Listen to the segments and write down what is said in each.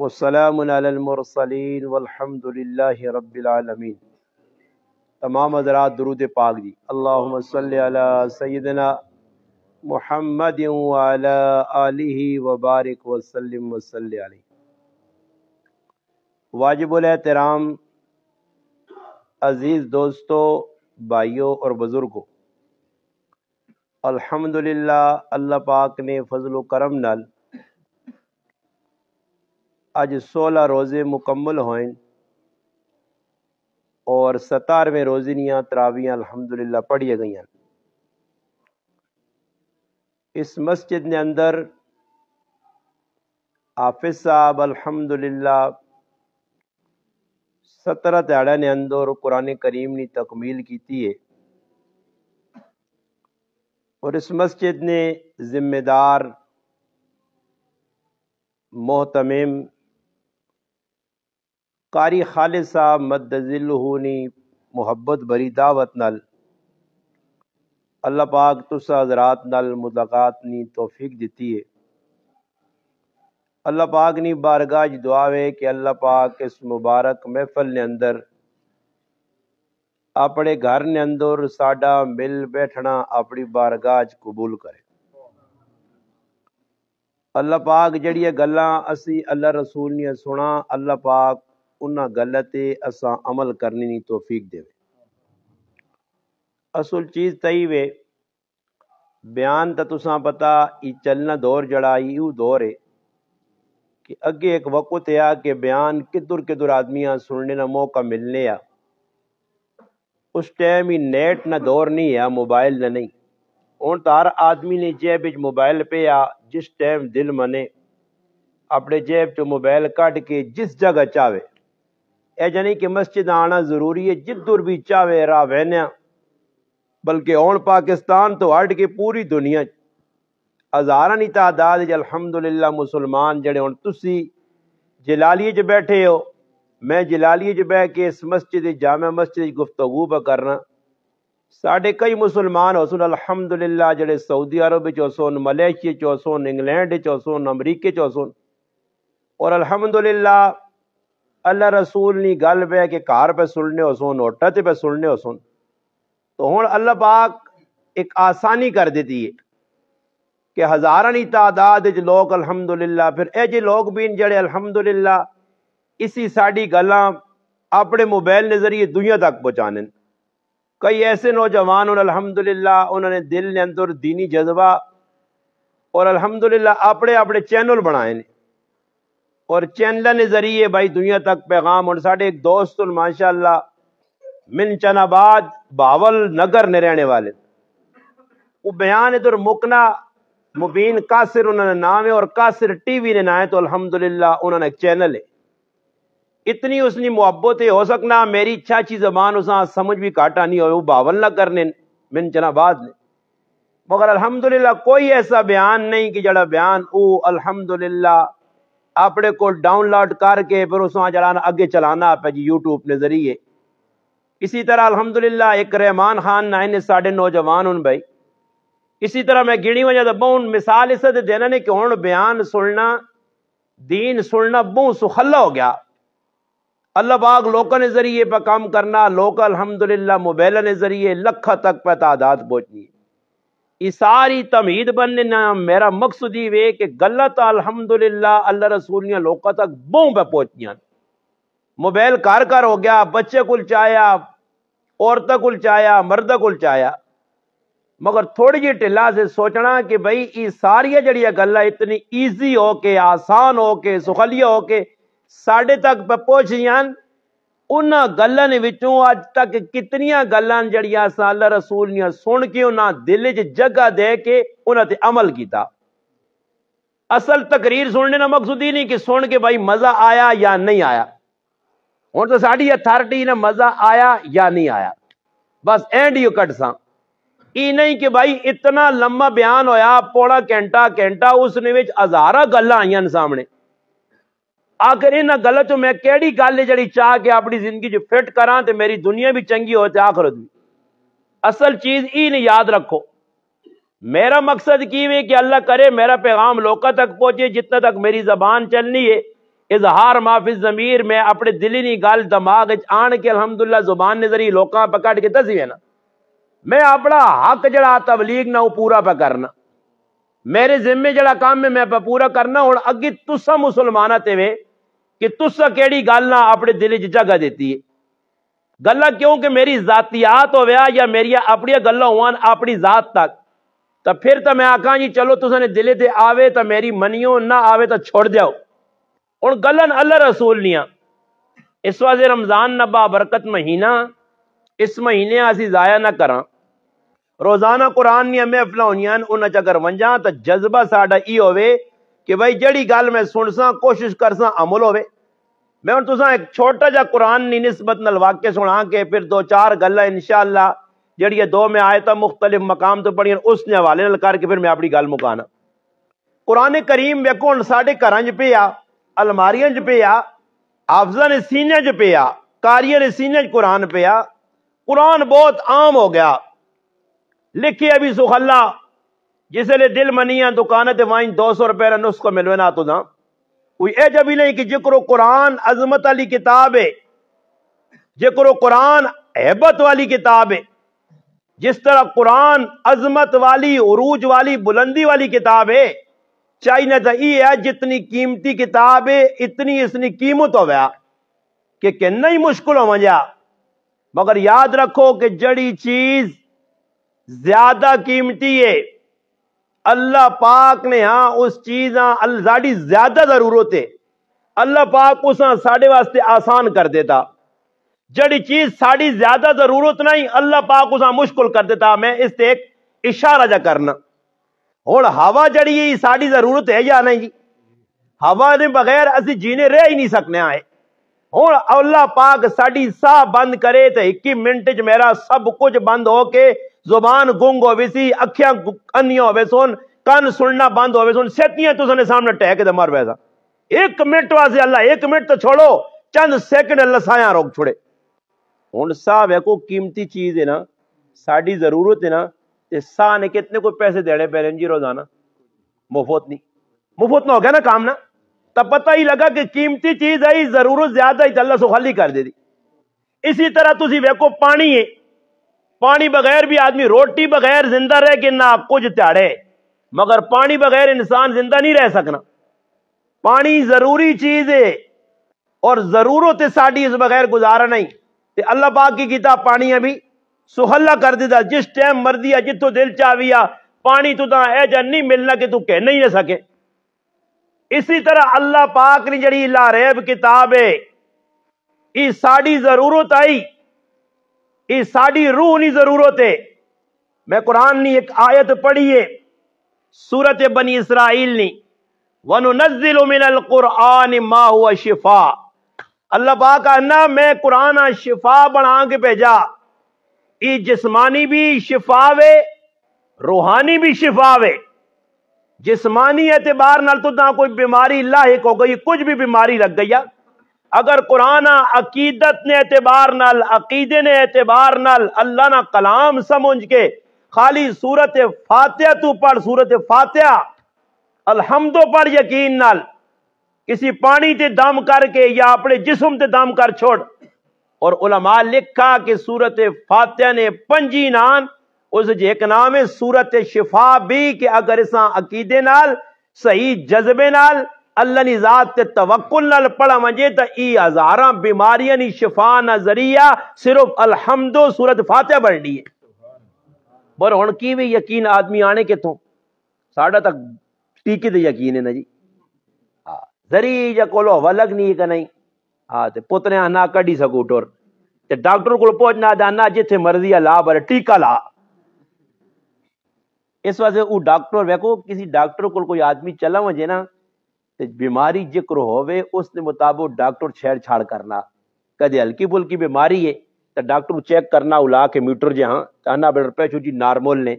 वसलामसलिन वलहमदिल्ला रबालमीन तमाम हजरात दरुद पाक जी अल्लाह सैदना मोहम्मद वबारक वसलम वसल वाजबुलहतराम अज़ीज़ दोस्तों भाइयों और बुज़ुर्गों अल्हम्दुलिल्लाह अल्लाह पाक ने फजल करम नाल अज सोलह रोज़े मुकम्मल हों और सतारवें रोज़े दियाँ तरावियाँ अलहमदिल्ला पढ़िया गई इस मस्जिद ने अंदर आफि साहब अलहमदुल्ला सत्रह त्याड़ा ने अंदर कुरान करीम ने तकमील की है और इस मस्जिद ने जिम्मेदार मोहतमिम कारी खालिद साहब दिल होनी मुहब्बत भरी दावत नल अल्लाह पाक तुस हजरात नल मुलाकात नी तोफीक दिती है अल्लाह पाक नी बारगाज दुआ कि अल्लाह पाक इस मुबारक महफल ने अंदर अपने घर ने अंदर साडा मिल बैठना अपनी बारगाह कबूल करे अल्लाह पाक जड़ी गल्ला असी अल्लाह रसूल ने सुना अल्लाह पाक उन्ह गलत असा अमल करने की तोफीक दे असल चीज़ तई वे बयान तो तुसा पता ये चलना दौर जड़ा यू दौर है कि अगे एक वक़्त आ कि बयान किधर किधर आदमी सुनने का मौका मिलने आ उस टाइम ही नेट ना दौर नहीं है मोबाइल ना नहीं हूँ तो हर आदमी ने जेब च मोबाइल पे आ जिस टाइम दिल मने अपने जेब चो मोबाइल कट के जिस जगह चाहे ऐज जाने कि मस्जिद आना ज़रूरी है जिधर भी चावे रा वह बल्कि ओण पाकिस्तान तो हट के पूरी दुनिया हज़ारा की तादाद अलहमदुल्ला मुसलमान जड़े हूँ तुम जलालिए च बैठे हो मैं जलालिए च बह के इस मस्जिद जामा मस्जिद गुफ्तगु पर करना साढ़े कई मुसलमान हो सुन अलहमदुल्ला जड़े सऊदी अरब सुन मलेशिया सुन इंग्लैंड सुन अमरीके सुन और अलहमदुल्ला अल्लाह रसूल गल पे कि કે કાર सुनने हो सुन और टच पे सुनने सुन तो हूँ अल्लाह पाक एक आसानी कर देती है कि हज़ारा नी तादाद लोग अलहमदुल्ला फिर ए जे लोग भी जड़े अलहमदुल्ला इसी साड़ी गल अपने मोबाइल ने जरिए दुनिया तक पहुँचाने कई ऐसे नौजवान अलहमदुल्ला उन्होंने दिल ने अंदर दीनी जज्बा और अलहमदुल्ला अपने अपने चैनल बनाए ने और चैनल ने जरिए भाई दुनिया तक पैगाम और साढ़े एक दोस्त और मिन चनाबाद बावल नगर ने रहने वाले वो बयान इधर तो मुकना मुबीन कासिर उन्होंने नाम है और कासिर टीवी ने ना है तो अल्हम्दुलिल्लाह उन्होंने एक चैनल है इतनी उसनी मुहब्बत है हो सकना मेरी चाची जबान उस समझ भी काटा नहीं हो वो बावल नगर ने मिन चनाबाद ने मगर अलहमदुल्ला कोई ऐसा बयान नहीं कि जड़ा बयान ओ अलहमदुल्ला अपने को डाउनलोड करके फिर उस चलाना अगे चलाना आप जी यूट्यूब के जरिए इसी तरह अलहमदुल्ला एक रहमान खान ना इन साढ़े नौजवान उन भाई इसी तरह मैं गिनी वजह दबा तो उन मिसाल इस देना ने कि हम बयान सुनना दीन सुनना बहु सुखला हो गया अल्लाह बाग लोगों के जरिए पर काम करना लोग अलहमदुल्ला मोबाइल के जरिए लख तक पर तादाद पहुँचनी इसारी सारी बनने ना मेरा मकसद ही वे कि गलत अलहमदुल्ला अल्लाह रसूल ने लोगों तक बों पे पहुंचियां मोबाइल कार कार हो गया बच्चे को चाया औरत को चाया मर्द को चाया मगर थोड़ी जी ढिला से सोचना कि भाई ये सारिया जड़ी गल इतनी ईजी हो के आसान हो के सुखलिया हो के साढ़े तक पहुंच उन्होंने गलों अज तक कितनिया गल रसूल सुन के उन्होंने दिल च जगह दे के उन्होंने अमल किया असल तकरीर सुनने का मकसद ही नहीं कि सुन के भाई मजा आया या नहीं आया हूँ तो साड़ी अथॉरिटी ने मजा आया या नहीं आया बस एंड यू कट सी नहीं कि भाई इतना लंबा बयान होया पौड़ा घंटा घंटा उसने हजारा गल आईया सामने आखिर ਇਹਨਾਂ ਗੱਲਾਂ चो मैं कड़ी गल जी चाह के अपनी जिंदगी 'ਚ फिट करा तो मेरी दुनिया भी ਚੰਗੀ हो ਤੇ ਆਖਰਤ असल चीज ही नहीं याद रखो मेरा मकसद की है कि अल्लाह करे मेरा पैगाम लोगों तक पहुंचे जितना तक मेरी जबान चलनी है इजहार माफी जमीर मैं अपने दिली नहीं गल दिमाग आन के अलहमदुल्ला जुबान ने जरिए लोगों पकड़ के दसी है ना मैं अपना हक जरा तबलीग ना वो पूरा पकड़ना मेरे जिम्मे जरा काम है मैं पूरा करना हूं अगे तुसा मुसलमान ते वे कि तुसा केड़ी गल ना अपने दिल च जगह देती है गल्ला क्योंकि मेरी जातियात हो गया या मेरिया अपनी गल्ला हो अपनी जात तक तो फिर तो मैं आखा जी चलो तुसने दिले से आवे तो मेरी मनियो ना आवे तो छोड़ दो हूँ गल अल्लाह रसूल निया इस वास्ते रमजान नबा बरकत महीना इस महीने असी जाया ना करा रोज़ाना कुरान जी महफ़िल हूंदियूं आहिनि उन जे अगरि जज़्बा साढा इहो हुए कि जड़ी गल मैं सुन सा कोशिश कर सा अमल होवे मैं हूं तुसा एक छोटा जा कुरान नी नस्बत नल वाक्य सुना के फिर दो चार गल इनशाला जड़ी दो मैं आए तो मुख्तलिफ मकाम तो पढ़ियन उस हवाले नल करके फिर मैं अपनी गल मुकाना कुरान करीम वेखो हूँ साढ़े घर च पे आ अलमारियां च पे आ आफजा ने सीने च पे आ कारिया ने सीने च कुरान पे आ कुरान बहुत आम हो गया लिखी अभी सुखल्ला जिसे दिल मनिया दुकान ते तो वाइन दो सौ रुपए रा नुस्खो मिलवे तो ना कोई ए जबी नहीं कि जिक्रो कुरान अजमत वाली किताब है जिक्रो कुरान हैबत वाली किताब है जिस तरह कुरान अजमत वाली उरूज वाली बुलंदी वाली किताब है चाइना तो ये है जितनी कीमती किताब है इतनी इसनी कीमत हो गया कि कितना ही मुश्किल हो मजा मगर याद रखो कि जड़ी चीज़ ज्यादा कीमती है अल्लाह पाक ने हाँ उस चीज हाँ, साड़ी ज्यादा जरूरत है अल्लाह पाक उस हाँ, साढ़े वास्ते आसान कर देता जड़ी चीज साड़ी ज्यादा जरूरत नहीं अल्लाह पाक उस हाँ मुश्किल कर देता मैं इस एक इशारा जा करना और हवा जड़ी है साड़ी जरूरत है या नहीं हवा ने बगैर अस जीने रह ही नहीं सकने आए हूँ अल्लाह पाक साड़ी साह बंद करे तो इक्की मिनट च मेरा सब कुछ बंद होके जुबान गुंग होवे सी अखियां अन्नियां होवे सोन कान सुनना बंद होवे सोन सेतियां तुसने सामने टहक दे मर वैसा एक मिनट वासे अल्लाह एक मिनट तो छोड़ो चंद सेकंड अल्लाह साया रोक छोड़े हूँ साह वेखो कीमती चीज है ना साड़ी जरूरत है ना ते सा ने कितने को पैसे देने पे रेंजी रोजाना मुफ्त नहीं मुफ्त ना हो गया ना काम ना तब तो पता ही लगा कि कीमती चीज आई जरूरत ज्यादा ही तो अल्लाह सो खाली कर दे दी इसी तरह तुसी वेखो पानी है पानी बगैर भी आदमी रोटी बगैर जिंदा रह के ना कुछ त्याड़े मगर पानी बगैर इंसान जिंदा नहीं रह सकना पानी जरूरी चीज है और जरूरत है साड़ी इस बगैर गुजारा नहीं तो अल्लाह पाक की किताब पानी अभी सुहला कर दिता जिस टाइम मर्जी आ जितों दिल आ पानी तू तो जा नहीं मिलना कि तू कह नहीं रह सके इसी तरह अल्लाह पाक ने जड़ी लारेब किताब है ये साड़ी जरूरत आई जरूरत है मैं कुरान હે एक आयत पढ़ी है सूरत बनी इसराइल બની वन नजिलो मिनल કુરઆન मा हुआ शिफा अल्लाह पाक ना मैं कुरान शिफा बना के भेजा ये जिस्मानी भी शिफा वे रूहानी भी शिफा वे जिस्मानी एतबार तो कोई बीमारी लाक हो गई कुछ भी बीमारी लग गई अगर कुरान अकीदत ने एतबार नल अकीदे ने एतबार नल अल्लाह ना कलाम समझ के खाली सूरत फातह तू पढ़ सूरत फातह अलहमदो पर यकीन नाल किसी पानी ते दम करके या अपने जिस्म ते दम कर छोड़ और उलमा लिखा कि सूरत फातह ने पंजी नान उस एक नाम है सूरत शिफा भी कि अगर इस अकीदे नाल सही जज्बे नाल अल्लाह ज़ात ते तवक्कुल नल पढ़ा वञे त ई हज़ारां शिफ़ा ज़रिया अलहमदो सूरत फातिहा पर की यकीन आदमी टीके हाँ, हाँ, ते यकीन जी ज़री कोलो वलग नी ते ते डॉक्टर को जिथे मर्ज़ी आहे ला पर टीका ला इस वजह वो डॉक्टर वेखो किसी डॉक्टर को कोई आदमी चला वजे ना बीमारी जिक्र होवे उसने मुताबिक डॉक्टर छेड़छाड़ करना कदे हल्की फुल्की बीमारी है तो डॉक्टर चेक करना उला के मीटर जे हाँ अना ब्लड प्रेशर जी नॉर्मल ने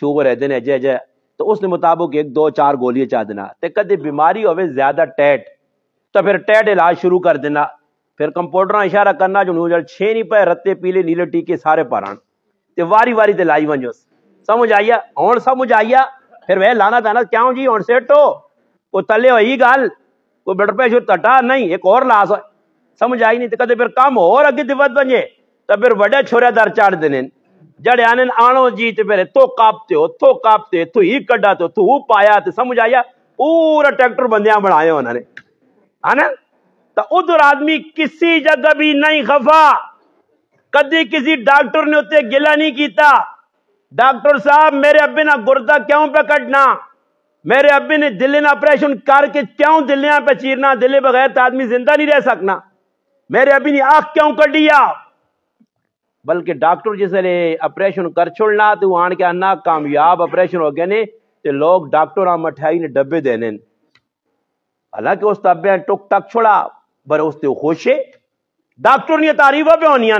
शुगर है देने अजय अजय तो उसने मुताबिक एक दो चार गोलियां चा देना तो कदे बीमारी होवे ज्यादा टैट तो फिर टैट इलाज शुरू कर देना फिर कंपाउंडर इशारा करना जो हजार छे नहीं पे रत्ते पीले नीले टीके सारे पारण ते वारी वारी ते लाई समझ आइया और समझ आइया फिर वह लाना दाना क्या जी और सेठो वो तले वही गाल को बड़पे जो तटा नहीं एक और लाश है समझ आई नहीं तो कहते फिर कम और अगे दिवत बजे तो फिर वडे छोरे दर चाड़ देने जड़े आने आनो जी तो फिर तो कापते हो तो कापते तू ही कड़ा तो तू पाया तो समझ आया पूरा ट्रैक्टर बंदिया बनाया उन्होंने है ना तो उधर आदमी किसी जगह भी नहीं खफा कदी किसी डॉक्टर ने उत्ते गिला नहीं किया डॉक्टर साहब मेरे अबे ना गुर्दा क्यों पे कटना मेरे अबी ने दिल्ली ने ऑपरेशन करके क्यों दिल्लियां पे चीरना दिल्ली बगैर तो आदमी जिंदा नहीं रह सकना मेरे अबी ने आख क्यों कर लिया बल्कि डॉक्टर जिसने ऑपरेशन कर छोड़ना तो आन के अन्ना कामयाब ऑपरेशन हो गए ने तो लोग डॉक्टर मठाई ने डब्बे देने हालांकि उस तब्बे टुक टक छोड़ा पर उस तो खुश है डॉक्टर ने तारीफ पे होनी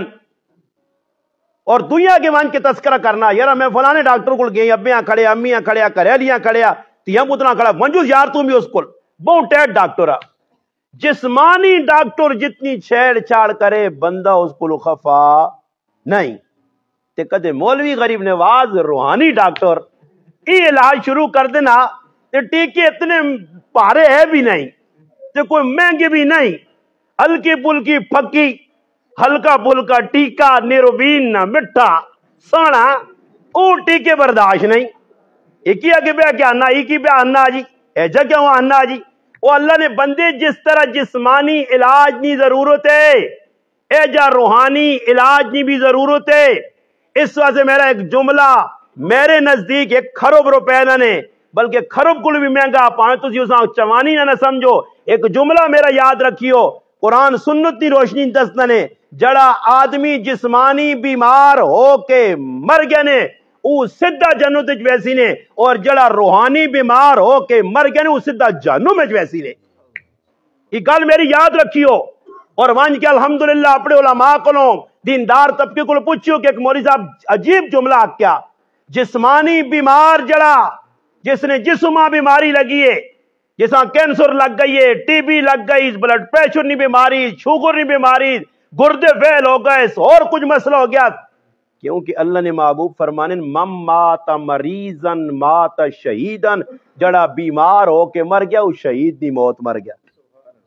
और दुनिया के मन के तस्करा करना यार मैं फलाने डॉक्टर को गई अब्बियां खड़े अम्मियां खड़े करेलियां खड़े तियम उतना खड़ा मंजू यार तुम उसको बहुत टैट डॉक्टर जिसमानी डॉक्टर जितनी छेड़छाड़ करे बंदा उसको खफा नहीं ते कदे मौलवी गरीब नवाज रूहानी डॉक्टर ये इलाज शुरू कर देना ते टीके इतने पारे है भी नहीं ते कोई महंगे भी नहीं हल्की पुल्की फकी हल्का पुल्का टीका निरोबीन ना मिठा सोना वो टीके बर्दाश्त नहीं एक ही एकी बे क्या एक ही बे आना जी ऐजा क्या हुआ अन्ना जी वो अल्लाह ने बंदे जिस तरह जिस्मानी इलाज नहीं जरूरत है ऐजा रूहानी इलाज नहीं भी जरूरत है इस वजह से मेरा एक जुमला मेरे नजदीक एक खरब रुपए ने बल्कि खरब कुल भी महंगा पाए तुम उस चवानी ना ना समझो एक जुमला मेरा याद रखियो कुरान सुन्नत की रोशनी दस ने जड़ा आदमी जिस्मानी बीमार होके मर गया ने सीधा ਸਿੱਧਾ ਜੰਨਤ वैसी ने और जरा रूहानी बीमार ਬਿਮਾਰ ਹੋ ਕੇ ਮਰ ਗਿਆ ਨੇ ਉਹ ਸਿੱਧਾ ਜਹਨਮ ਵਿੱਚ ਵੈਸੀ ਨੇ ਇਹ ਗੱਲ ਮੇਰੀ ਯਾਦ और वंज के अलहमदुल्ला अपने ओला मां को दीनदार तबके को पूछियो कि एक मोरी साहब अजीब जुमला क्या जिस्मानी बीमार जड़ा जिसने जिसमा बीमारी लगी है जैसा कैंसर लग गई है टीबी लग गई ब्लड प्रेशर नी बीमारी शुगर नी बीमारी गुर्दे फेल हो गए और कुछ मसला हो गया क्योंकि अल्लाह ने महबूब फरमाने मम मात मरीजन मात शहीदन जड़ा बीमार हो के मर गया उस शहीद की मौत मर गया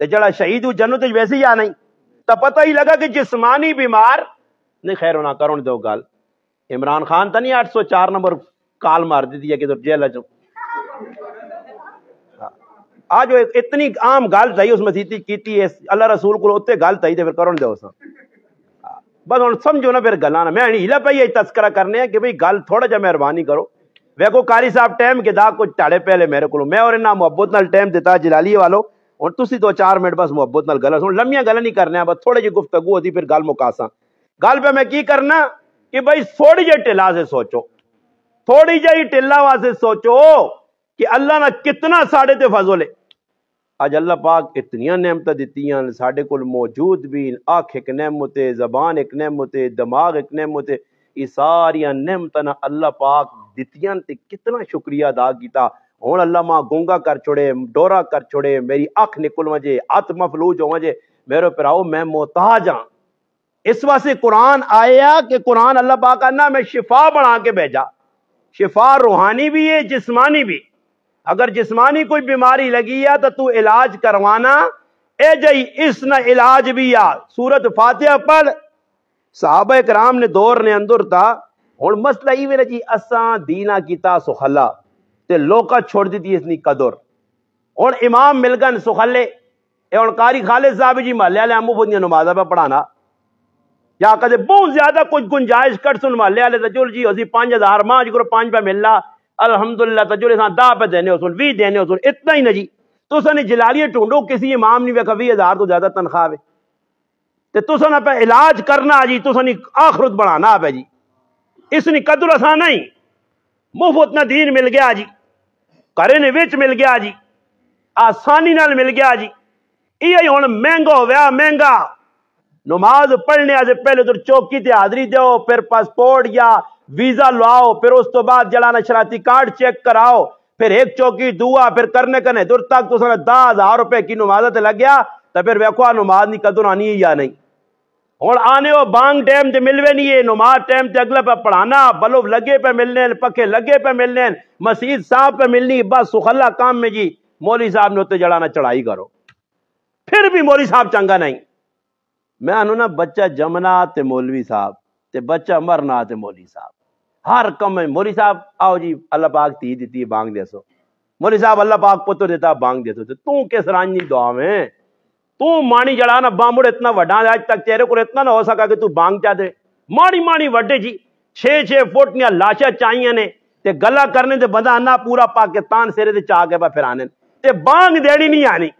तो जड़ा शहीद उस जन्नत वैसे ही आ नहीं तो पता ही लगा कि जिस्मानी बीमार नहीं खैर होना करो दो तो गल इमरान खान तो नहीं अठ सौ चार नंबर काल मार दी है तो जेल चो हाँ। आज इतनी आम गल सही उस मसीती की अल्लाह रसूल को उत्ते गल सही तो फिर करो दो बस हम समझो ना फिर गल मैं इला पाई यही तस्करा करने कि भाई गल थोड़ा जा मेहरबानी करो वेखो कारी साहब टाइम के दा कुछ ताड़े पहले मेरे को मैं और ना मुहब्बत न टाइम दिता जलाली वालों और तुम दो चार मिनट बस मुहब्बत न गल सुन लम्बिया गल नहीं करने बस थोड़ी जी गुफ्तगु होती फिर गल मुकासा गल पर मैं की करना कि भाई थोड़ी जी टिला से सोचो थोड़ी जी टिला वासे सोचो कि अल्लाह ना कितना साढ़े ते फजोले अज अल्लाह पाक इतनिया नहमत दित्तियां साढ़े कोल मौजूद भी अख एक नहमत है जबान एक नहमत है दिमाग एक नहमत है ये सारिया नहमत ने अल्लाह पाक दित्तियां कितना शुक्रिया अदा किया हूँ अल्लाह माँ गूंगा कर छोड़े डोरा कर छोड़े मेरी अख निकल वजे हथ मफलूज हो जे मेरे भराओ मैं मोहताज हाँ इस वास्ते कुरान आया कि कुरान अल्लाह पाक ना मैं शिफा बना के भेजा शिफा रूहानी भी है जिसमानी भी अगर जिस्मानी कोई बीमारी लगी है तो तू इलाज करवाना ए जई इस न इलाज भी या सूरत फातिहा पढ़ साहब कराम ने दौर ने अंदर था हूँ मसला ही मेरा जी असा दीना किता सुखला ते लोका छोड़ दी इसनी कदर हूँ इमाम मिल गए सुखले हूँ कारी खाले साहब जी महल आले नमाजा पे पढ़ाना या कदे बहुत ज्यादा कुछ गुंजाइश कर सुन महल आले जी अभी पांच हजार मां जो पांच रुपया मिलना अलहमदुल्ला तजुल दाप देने उसूल वी देने उस इतना ही नजी तुसन जलालिए ढूंढो किसी इमाम नहीं वेखा वी हजार तो ज्यादा तनख्वाह है तो तुसन आप इलाज करना जी तुसन आखरुत बढ़ाना आप जी इसने कदर असा नहीं मुफ्त ना दीन मिल गया जी घरे ने बिच मिल गया जी आसानी नाल मिल गया जी ये हूँ महंगा हो गया महंगा नमाज पढ़ने से पहले तो चौकी से हाजिरी दो फिर पासपोर्ट या वीजा लाओ फिर उस तो बाद जड़ा नशराती कार्ड चेक कराओ फिर एक चौकी दुआ फिर करने कने दूर तक तो सर दस हजार रुपए की नमाजत लग गया तो फिर वेखो नुमाज नहीं कदर आनी है या नहीं हूँ आने वो बांग टाइम से मिलवे नहीं है नुमाज टाइम से अगले पे पढ़ाना बल्ब लगे पे मिलने पखे लगे पे मिलने मसीद साहब पे मिलनी बस सुखला काम में जी मोली साहब ने उत्ते जड़ाना चढ़ाई करो फिर भी मोली साहब चंगा नहीं मैं आनू ना बच्चा जमना ते मौलवी साहब तो बच्चा मरना ते मौली साहब हर कम में मोरी साहब आओ जी अल्लाह पाक ती दी बांग देसो मोरी साहब अल्लाह पाक पुत्र देता बांग देसो तो तू किस रानी दुआ में तू माणी जड़ा ना बामुड़ इतना वड्डा आज तक चेहरे को इतना ना हो सका कि तू बांग चाह दे माणी माणी वड्डे जी छे छे फुट दिया लाशा चाहिए ने ते गला करने ते बंदा ना पूरा पाकिस्तान सिरे ते चाह के पा फिर आने ते बांग देनी नहीं आनी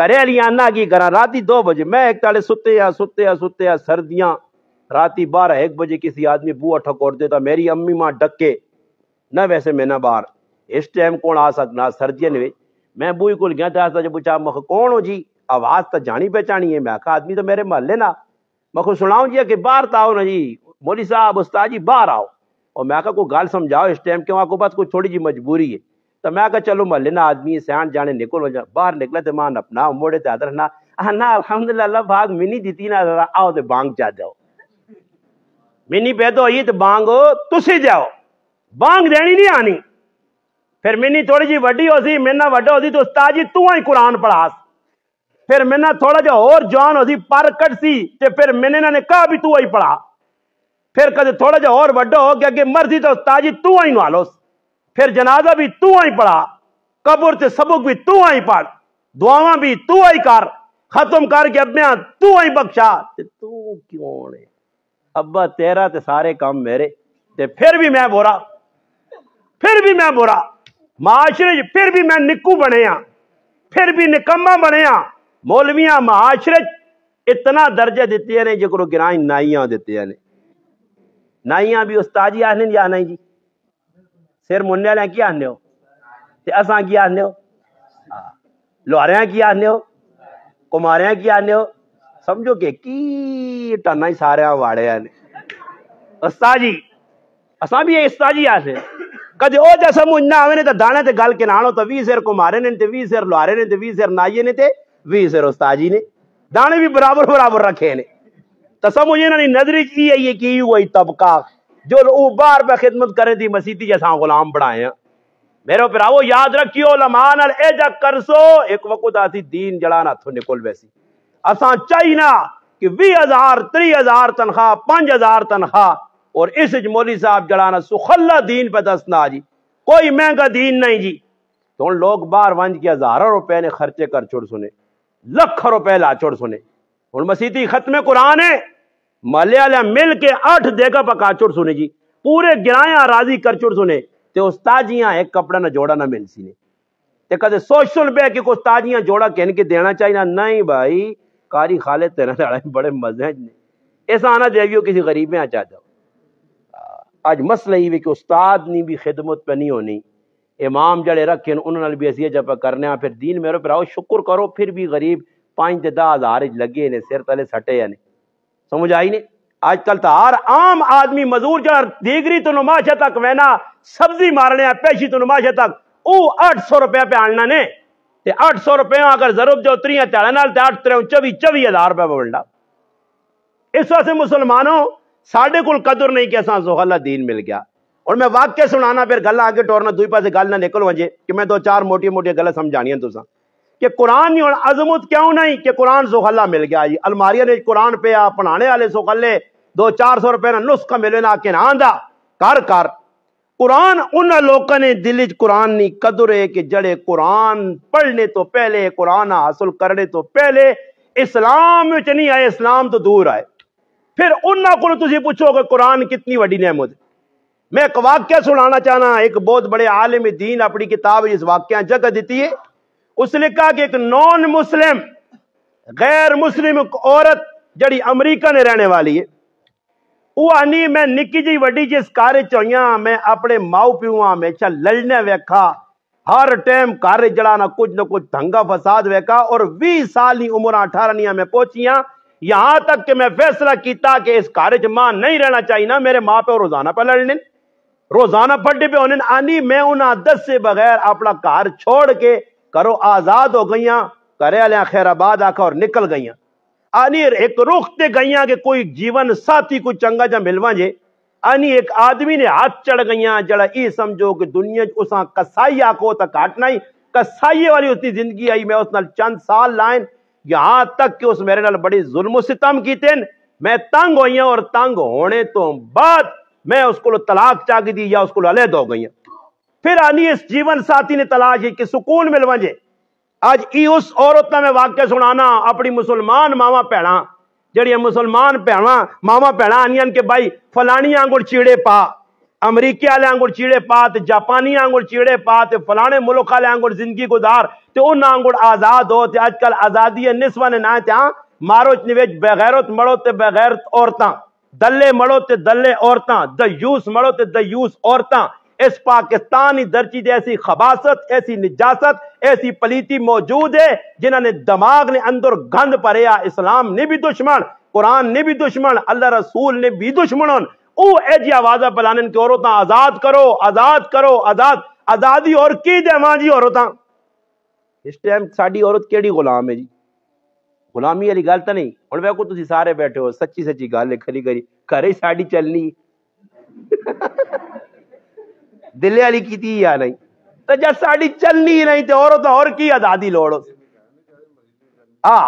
करे लिया ना की करा रात दो बजे मैं एक ताले सुते या सुते या सुते या सर्दियां राती बारह एक बजे किसी आदमी बुआ ठकोर देता मेरी अम्मी माँ डके न वैसे मैं ना बार इस टाइम कौन आ सकना सर्दियों ने मैं बुई को पूछा मख कौन हो जी आवाज तो जानी पहचानी है मैं आदमी तो मेरे महल्ले ना मखो सुना जी कि बाहर तो आओ ना जी मोदी साहब उस्ताद जी बाहर आओ और मैं कोई गाल समझाओ इस टाइम क्यों आपको पास कोई थोड़ी जी मजबूरी है तो मैं कहा चलो महल ना आदमी सियाण जाने निकल हो जा बाहर निकले तो मान अपना मोड़े तो आदर ना ना अलहमदुल्ला भाग मिनी दी ना आओ तो बांग जा जाओ मिनी पैदा हुई तो बांग तुसी जाओ बांग देनी नहीं आनी फिर मिनी थोड़ी जी वड्डी हो सी मेरे वड्डा हो सी तो उस्ताद तू ही कुरान पढ़ास फिर मेरे थोड़ा जा और जवान हो सी पर कट सी ते फिर मैंने ने कहा भी तू ही पढ़ा फिर कद थोड़ा जा और वड्डा हो गया कि मर्जी तो उस्ताद तू ही वालोस फिर जनाजा भी तू ही पढ़ा कबूर से सबक भी तू ही पढ़ दुआवा भी तू ही कर खत्म करके अब तू ही बख्शा तू क्यों ने अबा तेरा ते सारे काम मेरे ते फिर भी मैं बुरा फिर भी मैं बुरा माशरे फिर भी मैं निकू बने आ फिर भी निकम्मा बने आ मौलवियां माशरे इतना दर्जा दिते ने जो गिराई नाइया दिते ने नाइया भी उस्ताद जी आखने जी आना जी सिर मुन्ने की आखने ते असा की आखने हो की आखने कुमार की आखने समझो के की ही सारे वाड़े ने उस्ताद जी भी उस्ताद जी कद ओ जे समझ ना आवे ने तो दाने ते गल के नाणो तो 20 सिर कुमारे ने ते 20 सिर लोहारे ने ते 20 सिर नाइए ने ते 20 सिर उस्ताद ने दाने भी बराबर बराबर रखे ने तो समझ इन ने नजर च ई आई की हुई तबका जो ओ बार पे खिदमत करे दी मसीती जसा गुलाम बणाया मेरे भरावो याद रखियो लमान अल एजा करसो एक वकुत आती दीन जड़ा ना थो निकल वैसी अस चाहना कि वीह हज़ार त्री हज़ार तनखा पांच हज़ार तनखा और इस मोदी साहब जड़ा ना सुखल्ला दीन पे दसना जी कोई महंगा दीन नहीं जी तो लोग बार वंज के हजारों रुपए ने खर्चे कर छोड़ सुने लख रुपए ला छोड़ सुने हूं मसीती खत्म कुरान है मलयाला मिल के अठ देगा पका चुड़ सुने जी पूरे गिराया राजी कर चुड़ सुने ते उस्ताजियां एक कपड़ा ना जोड़ा ना मिल सी ने कद सोच सुन पे कि उस्ताजियां जोड़ा कहन के देना चाहिए ना नहीं भाई कारी खाले तेरा लड़ाई बड़े मजे ऐसा आना देवियो किसी गरीब में आ जा जाओ आज मसला ही कि उस्ताद नहीं भी खिदमत पे नहीं होनी इमाम जड़े रखे उन्होंने भी ऐसी जब करने फिर दीन मेरे पर आओ शुक्र करो फिर भी गरीब पाँच से दस हजार लगे ने सिर तले सटे या नहीं समझ आई ने आजकल तो हर आम आदमी मजदूर जो दीगरी तो नुमाशे तक वहना सब्जी मारने पेशी तो नुमाशे तक वो आठ सौ रुपया पे आना ने ਤੇ 800 ਰੁਪਏ ਅਗਰ ਜ਼ਰਬ ਜੋ 30 ਧਿਆੜੇ ਨਾਲ अठ त्रे चौबी चौबी हजार रुपया ਬਣਦਾ इस वास्ते मुसलमानों साढ़े को कदर नहीं कि असा जोहला दीन मिल गया और मैं वाक्य सुना फिर गल आगे टोरना दुई पास गल ना निकल वजे कि मैं दो चार मोटी मोटी गल समझानिया तुसा कि कुरान नहीं हूँ अजमुत क्यों नहीं कि कुरान सोखला मिल गया जी अलमारिया ने कुरान पे पढ़ाने वाले सोखले दो चार सौ रुपए का नुस्खा मिले ना कि ना आंदा कर कर कुरान उन्होंने लोगों ने दिल च कुरान कदर है कि जड़े कुरान पढ़ने तो पहले कुरान हासिल करने तो पहले इस्लाम च नहीं आए इस्लाम तो दूर आए फिर उन्होंने को पूछो कि कुरान कितनी वही नहमत मैं एक वाक्य सुनाना चाहना एक बहुत बड़े आलिम दीन अपनी किताब इस वाक्य जगह दी है उसने कहा कि एक नॉन मुस्लिम गैर मुस्लिम औरत जड़ी अमरीका ने रहने वाली है आनी मैं निकी जी वी जी कार चोइयां मैं अपने माऊ प्यो हमेशा लड़ने वेखा हर टाइम घर जड़ा ना कुछ न कुछ दंगा फसाद वेखा और भी साल ही उम्र अठारह में पहुंचिया यहां तक कि मैं फैसला किया कि इस च मां नहीं रहना चाहिए ना मेरे माँ प्यो रोजाना पे लड़ने रोजाना फटे पे होने आनी मैं उन्हें दस से बगैर अपना घर छोड़ के करो आजाद हो गई घरे खैराबाद आखा और निकल गई आनी एक रुख ते गईया के कोई जीवन साथी को चंगा जा मिलवाजे वजे आनी एक आदमी ने हाथ चढ़ गईया जड़ा ये समझो कि दुनिया उसा कसाई आको तक काटना ही कसाई वाली उसकी जिंदगी आई मैं उस चंद साल लाए यहां तक कि उस मेरे नाल बड़ी जुल्म सितम कीते मैं तंग हो और तंग होने तो बाद मैं उसको तलाक चाक दी या उसको अलहद हो गई फिर आनी इस जीवन साथी ने तलाश की सुकून मिलवाजे ਅੱਜ ई उस औरत ਦਾ ਮੈਂ ਵਾਕਿਆ ਸੁਣਾਣਾ ਆਪਣੀ ਮੁਸਲਮਾਨ ਮਾਵਾ ਭੈਣਾ ਜਿਹੜੀਆਂ ਮੁਸਲਮਾਨ ਭੈਣਾ ਮਾਵਾ ਭੈਣਾ ਆਨੀਆਂ ਕਿ ਭਾਈ ਫਲਾਣੀਆਂ ਆਂਗੁਰ ਚੀੜੇ ਪਾ अमरीके आले आंगुर चीड़े पा तो जापानी आंगुर चीड़े पा तो फलाने मुल्क आले आंगुर जिंदगी गुजार तो उन आंगुर आजाद हो तो अजकल आजादी है निस्वा ने ना त्या मारो निवेज बगैरत मड़ो तो बगैरत औरत दल्ले मड़ो तो दल्ले औरत दयूस मड़ो तो दयूस औरत इस पाकिस्तानी दर्जी जैसी खबासत ऐसी निजासत ऐसी पलीती मौजूद है जिन्होंने दिमाग ने अंदर गंद भरिया इस्लाम ने भी दुश्मन कुरान ने भी दुश्मन अल्लाह रसूल ने भी दुश्मन ओ ऐसी आवाजा पिलान की औरत आजाद करो आजाद करो आजाद आजादी और की दे मां जी औरत इस टाइम साड़ी औरत केड़ी गुलाम है जी गुलामी वाली गल तो नहीं हूँ वेखो तुम सारे बैठे हो सच्ची सच्ची गल खरी करी घरे साड़ी चलनी दिले वाली की थी या नहीं तो जब साड़ी चलनी ही नहीं थे और तो और की आजादी लोड़ो आ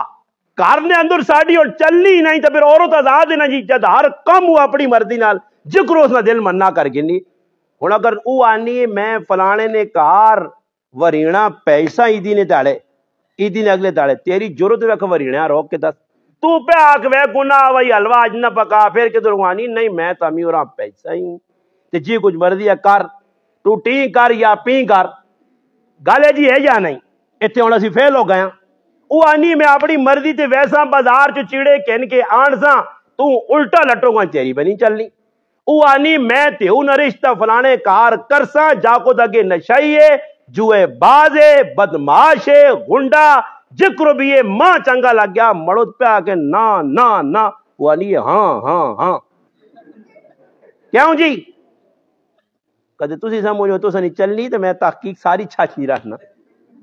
कार ने अंदर साड़ी और चलनी ही नहीं तो फिर औरत आजाद है ना जी जब हर कम हुआ अपनी मर्जी नाल जिक्र उसका दिल मन्ना कर गिनी हूं अगर वो आनी है मैं फलाने ने कार वरीणा पैसा ईदी ने ताड़े ईदी ने अगले ताड़े तेरी जरूरत रख वरीणा रोक के दस तू पे आख वे गुना भाई हलवा अज ना पका फिर किधर आनी नहीं मैं तमी तो और हाँ, पैसा ही जी कुछ मर्जी है कर तू टी कर या पी कर गल जी है या नहीं इतने हम असं फेल हो गए वह आनी मैं अपनी मर्जी से वैसा बाजार च चीड़े किन के आन तू उल्टा लटोगा चेरी बनी चलनी वह आनी मैं त्यू नरिश्ता फलाने कार करसा जा कुद अगे नशाई है जुए बाज है बदमाश है गुंडा जिक्र भी है मां चंगा लग गया मड़ो प्या के ना ना ना वो आनी हां हां हां हाँ। क्यों जी कदे तुम समझो हो नहीं चलनी तो मैं तहकीक सारी छाछी रखना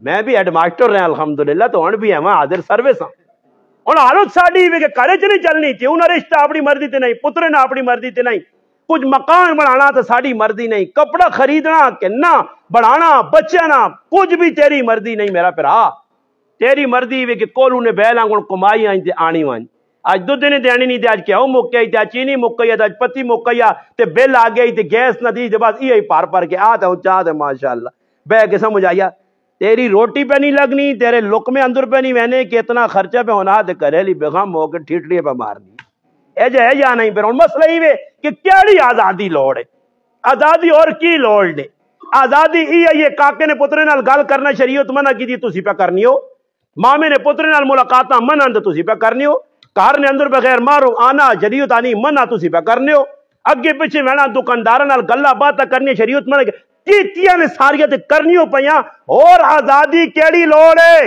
मैं भी हेडमास्टर रहा अलहमदुल्ला तो हम भी है वहां हाजिर सर्विस हाँ हूँ हालत साड़ी भी घर च नहीं चलनी चाहिए उन्हें रिश्ता अपनी मर्जी से नहीं पुत्र ने अपनी मर्जी से नहीं कुछ मकान बनाना तो साड़ी मर्जी नहीं कपड़ा खरीदना किन्ना बढ़ाना बचाना कुछ भी तेरी मर्जी नहीं मेरा भरा तेरी मर्जी वे कि कोलू ने बहला गुण कमाई आई आनी वाई अज दुद्ध ਨੇ देनी नहीं ਤੇ ਅੱਜ ਕਿਉਂ ਮੁੱਕ ਗਈ ਤੇ ਅੱਜ ਚੀਨੀ ਮੁੱਕ ਗਈ ਤੇ ਅੱਜ ਪੱਤੀ ਮੁੱਕ ਗਈ ਤੇ ਬਿੱਲ ਆ ਗਈ ਤੇ ਗੈਸ ਨਦੀ ਦੇ ਬਸ ਇਹ ਭਰ ਭਰ ਕੇ ਆ बह के समझ आई तेरी रोटी पे नहीं लगनी तेरे लुक में अंदर पे नहीं बहने कि इतना खर्चा पे होना तो करेली बेगम होकर ठीठड़ी पे मारनी ऐज है या नहीं फिर मसला ही वे कि कड़ी आजादी लौड़ है आजादी और की लौड़ ने आजादी ही है ये काके ने पुत्र गल करना शरीय मना की थी तुसी पे करनी हो मामे ने पुत्र मुलाकात मना तो तुसी पे करनी हो घर ने अंदर बगैर मारो आना जरियत आनी मना तुम पा करने अगे पिछे मैना दुकानदार गला बात कर शरीयत मना कीतिया ने सारिया करनियो पार आजादी केड़ी लौड़ है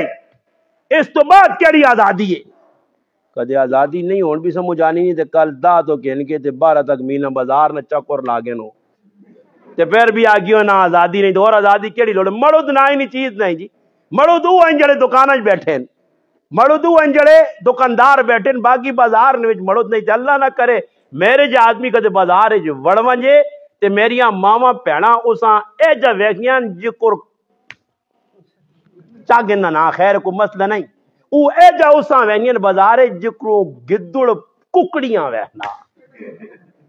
इस तो बाद केड़ी आजादी है कद आजादी नहीं हो भी समझ आनी नहीं कल दह तो गिन के बारह तक मीना बाजार ने चकुर ला गए तो फिर भी आ गयो ना आजादी नहीं तो और आजादी केड़ी लौड़ मड़ो तो ना ही नहीं चीज नहीं जी मड़ो तो वो आई जड़े दुकान बैठे हैं मड़दू अंजड़े दुकानदार बैठे बाकी बाजार ने नहीं चलना ना करे मेरे ज आदमी कद बाजार वड़ ते मेरिया मावा भैन उसा ए जा वेखिया जिकुर चागिन ना, ना खैर को मसला नहीं वो ए जा उसा बाजार जिकरो गिद्दुड़ कुकड़ियां वहना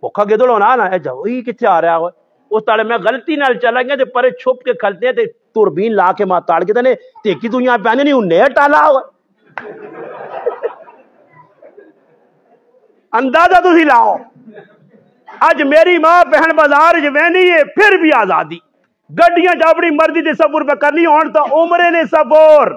भुखा गिदड़ होना ना ए जाओ ही आ रहा हो उस मैं गलती नाल चला गया परे छुप के खलते तुरबीन ला के मां ताड़ के तने तेकी दुनिया पैने नहीं टाला हुआ अंदाजा तुम लाओ अज मेरी मां भैन बाजार जवैनी है फिर भी आजादी गड्डिया च अपनी मर्जी के सबूर पे करनी हूं तो उमरे ने सबोर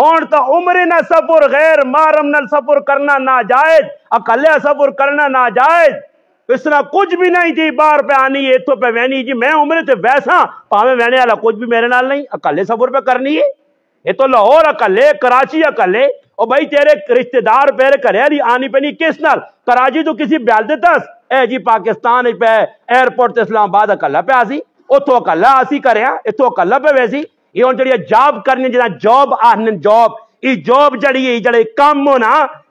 हूं तो उमरे ना सबूर गैर मारम न सबूर करना ना जायज अकल्या सबूर करना ना जायज इस तरह कुछ भी नहीं जी बार पे आनी है इतों पे वहनी जी मैं उमरे तो वैसा भावे वहने वाला कुछ भी मेरे नाल नहीं अकाले सबूर पे करनी है ये तो लाहौर अकल है कराची अकल है और भाई तेरे रिश्तेदार पेरे करे आनी पेनी किस नाल कराची तो किसी ब्यालदे तस ए जी पाकिस्तान पे एयरपोर्ट ते इस्लामाबाद अकला पे आसी उतो अकला आसी करे इतो अकला पे वैसी ये हूँ जड़ी जॉब करने जिना जॉब आन जॉब ये जॉब जड़ी जड़े कम